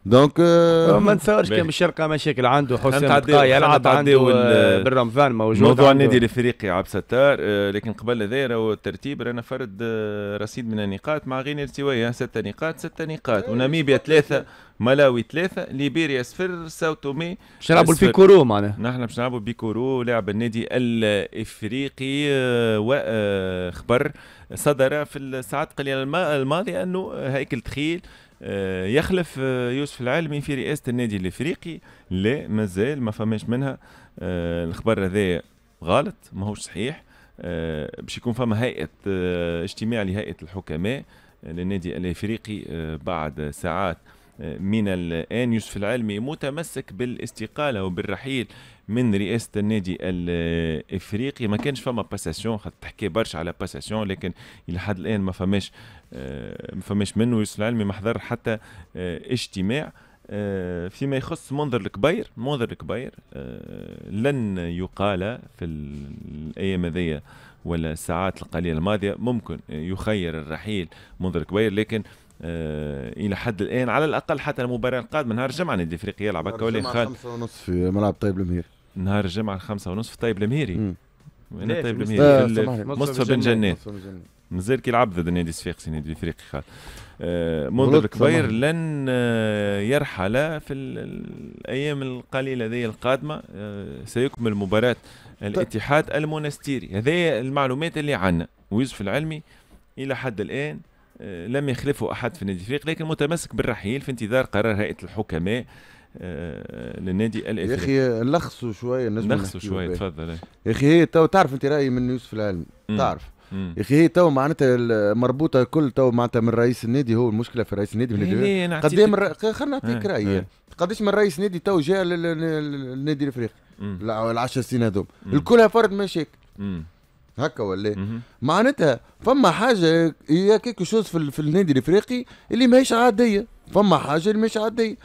S2: دونك ما نتصورش كان
S3: بالشرق مشاكل عنده حسين يلعب عنده بالرمضان موجود موضوع النادي
S1: الافريقي عبد ستار لكن قبل هذا راهو الترتيب رانا فرد رصيد من النقاط مع غينيا السويه ست نقاط ست نقاط وناميبيا ثلاثه ملاوي ثلاثة ليبيريا صفر ساو تومي باش نلعبوا البيكورو معناها نحن باش نلعبوا بيكورو لاعب النادي الافريقي آه، وخبر آه، صدر في الساعات القليلة الماضية انه هيكل تخيل آه، يخلف يوسف العالمي في رئاسة النادي الافريقي لا مازال ما فماش منها الخبر هذا غلط ماهوش صحيح باش يكون فما هيئة اجتماع لهيئة الحكماء للنادي الافريقي بعد ساعات من الانيوس في العلمي متمسك بالاستقاله وبالرحيل من رئاسه النادي الافريقي ما كانش فما باساسيون خاطر تحكي برشا على باساسيون لكن الى حد الان ما فماش آه، ما فماش منه يوسف العلمي ما حضر حتى آه، اجتماع آه، فيما يخص منظر الكبير منظر الكبير لن يقال في الايام هذيا ولا الساعات القليله الماضيه ممكن يخير الرحيل منظر الكبير لكن آه، الى حد الان على الاقل حتى المباراه القادمه نهار الجمعه نادي افريقيا يلعب كولي خالد خمسة ونص في ملعب طيب المهيري نهار الجمعه الخمسة ونص طيب طيب في طيب المهيري وين طيب المهيري مصطفى بن جنات مازال كيلعب ضد النادي الصفاقسي نادي افريقي خالد آه، منذر الكبير لن آه، يرحل في الايام القليله هذه القادمه سيكمل مباراه طيب. الاتحاد المونستيري هذه المعلومات اللي عندنا ويوسف العلمي الى حد الان آه، لم يخلفه أحد في نادي الافريق لكن متمسك بالرحيل في انتظار قرار هيئة الحكماء
S2: آه، للنادي الافريقي يا اخي نلخصوا شويه نجم نلخصوا شويه تفضل يا اخي هي تو تعرف انت رايي من يوسف العلمي تعرف يا اخي هي تو معناتها مربوطه كل تو معناتها من رئيس النادي هو المشكله في رئيس النادي بالنادي قدام خلينا نعطيك رايي آه. قداش من رئيس نادي تو جاء للنادي الافريقي العشر سنين هذوم الكلها فرد مشاكل هكا ولا إيه؟ معناتها فما حاجه هي كيكو شوز في, في النادي الافريقي اللي ماهيش عاديه فما حاجه اللي ماهيش عاديه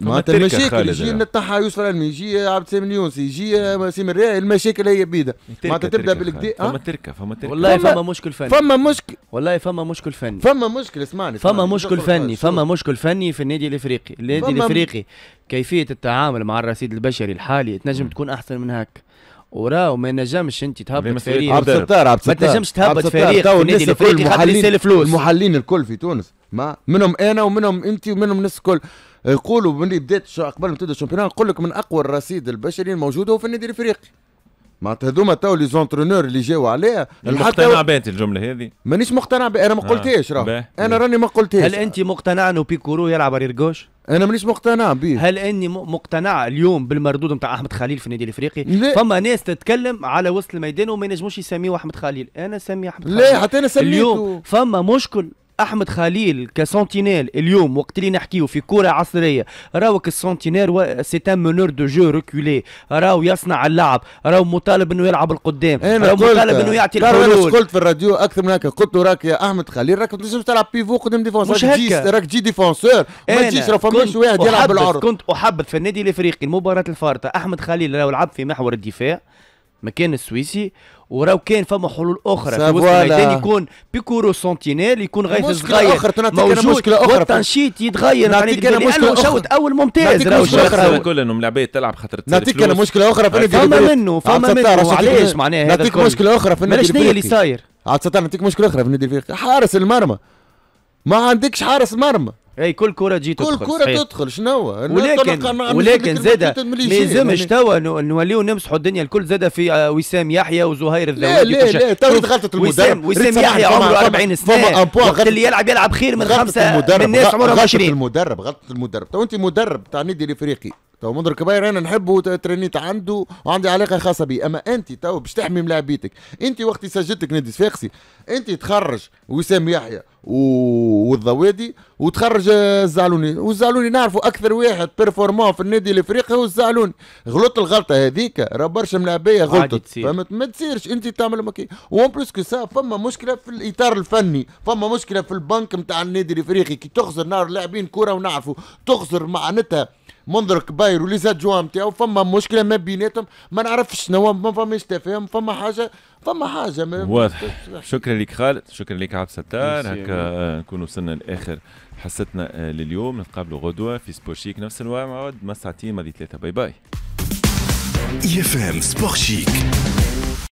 S2: معناتها المشاكل يجي نتاعها يوسف العلمي يجي عبد السلام اليونسي يجي سيم الرياعي المشاكل هي
S3: بيدها معناتها تبدا بالكدا فما تركه فما تركه والله فما مشكل فني فما مشكل والله فما مشكل فني فما مشكل اسمعني فما مشكل فني فما مشكل فني في النادي الافريقي النادي الافريقي كيفيه التعامل مع الرصيد البشري الحالي تنجم تكون احسن من هك وراه ما نجمش انت تهبط فريق عبد الستار عبد الستار ما تنجمش تهبط فريق في النادي الافريقي حد الفلوس المحلين
S2: الكل في تونس ما منهم انا ومنهم انت ومنهم الناس الكل يقولوا من بدات قبل ما تبدا الشامبيون نقول لك من اقوى الرصيد البشري الموجود هو في النادي الافريقي معناتها هذوما تو لي زونترونور اللي جاوا عليها مقتنع
S1: بات الجمله هذه
S2: مانيش مقتنع ب... انا ما آه. قلتهاش راه انا
S3: راني ما قلتهاش هل انت مقتنع انه بيكورو يلعب رير جوش؟ انا مانيش مقتنع به هل اني مقتنع اليوم بالمردود نتاع احمد خليل في النادي الافريقي فما ناس تتكلم على وسط الميدان وما ينجموش يسميوه احمد خليل انا سمي احمد خليل لا حتى انا سميته اليوم فما مشكل احمد خليل كسنتينيل اليوم وقت اللي نحكيو في كره عصريه راوك السنتينيل و... سي ان مونور دو جو ريكولي راهو يصنع اللعب راهو مطالب انه يلعب القدام راهو مطالب انه يعطي الحلول
S2: قلت في الراديو اكثر من هكا قلت له راك يا احمد خليل راك تنجم تلعب بيفو قدام ديفونسور مش هكا راك
S3: تجي ديفونسور ما تجيش راه فماش واحد يلعب بالعرض كنت احبذ في النادي الافريقي المباراه الفارطه احمد خليل راهو لعب في محور الدفاع مكان السويسي وراو كاين فما حلول اخرى في وسط يكون بيكورو سنتينيل يكون غير صغير اخرى موجود مشكله اخرى والتنشيط يتغير نعطيك انا مشكله اخرى شوت اول ممتاز راهو شوت
S1: كل انهم العباد تلعب خاطر
S2: نعطيك
S3: انا مشكله اخرى في فما منه فما منه
S2: علاش معناها نعطيك مشكله اخرى في النادي مالاش اللي صاير عاد نعطيك مشكله اخرى في النادي الافريقي حارس المرمى
S3: ما عندكش حارس مرمى اي كل كره تجي تدخل كل كره صحيح. تدخل شنو ولكن ولكن زاد ما يلزمش توا نوليو نمسحوا الدنيا الكل زاد في آه، وسام يحيى وزهير الذهبي لا لا لا تو دخلت المدرب وسام يحيى عمره 40 سنه وقت اللي يلعب يلعب خير من خمسه من الناس عمرهم 20 غلطه
S2: المدرب غلطه المدرب تو انت مدرب تاع نادي الافريقي تو منذر كبير انا نحبه ترنيت عنده وعندي علاقه خاصه بيه اما انت تو باش تحمي ملاعبيتك انت وقت سجلتك نادي صفاقسي انت تخرج وسام يحيى و... والضوادي وتخرج الزعلوني والزعلوني نعرفوا اكثر واحد بيرفورمون في النادي الافريقي هو الزعلوني غلط الغلطه هذيك راه برشا ملاعبيه غلطت فهمت ما تصيرش انت تعمل مكي وان بلوس كو سا فما مشكله في الاطار الفني فما مشكله في البنك نتاع النادي الافريقي كي تخسر نار لاعبين كره ونعرفوا تخسر معناتها منظر كبير ولي زادجوان نتاعو فما مشكله ما بيناتهم ما نعرفش شنو ما فماش تفاهم فما حاجه فما حاجه ما واضح
S1: شكرا لك خالد شكرا لك عبد الستار هكا آه، نكون وصلنا لاخر حصتنا آه، لليوم نتقابلوا غدوه في سبور شيك نفس الوقت ما ساعتين ماضي ثلاثه باي باي يفهم سبور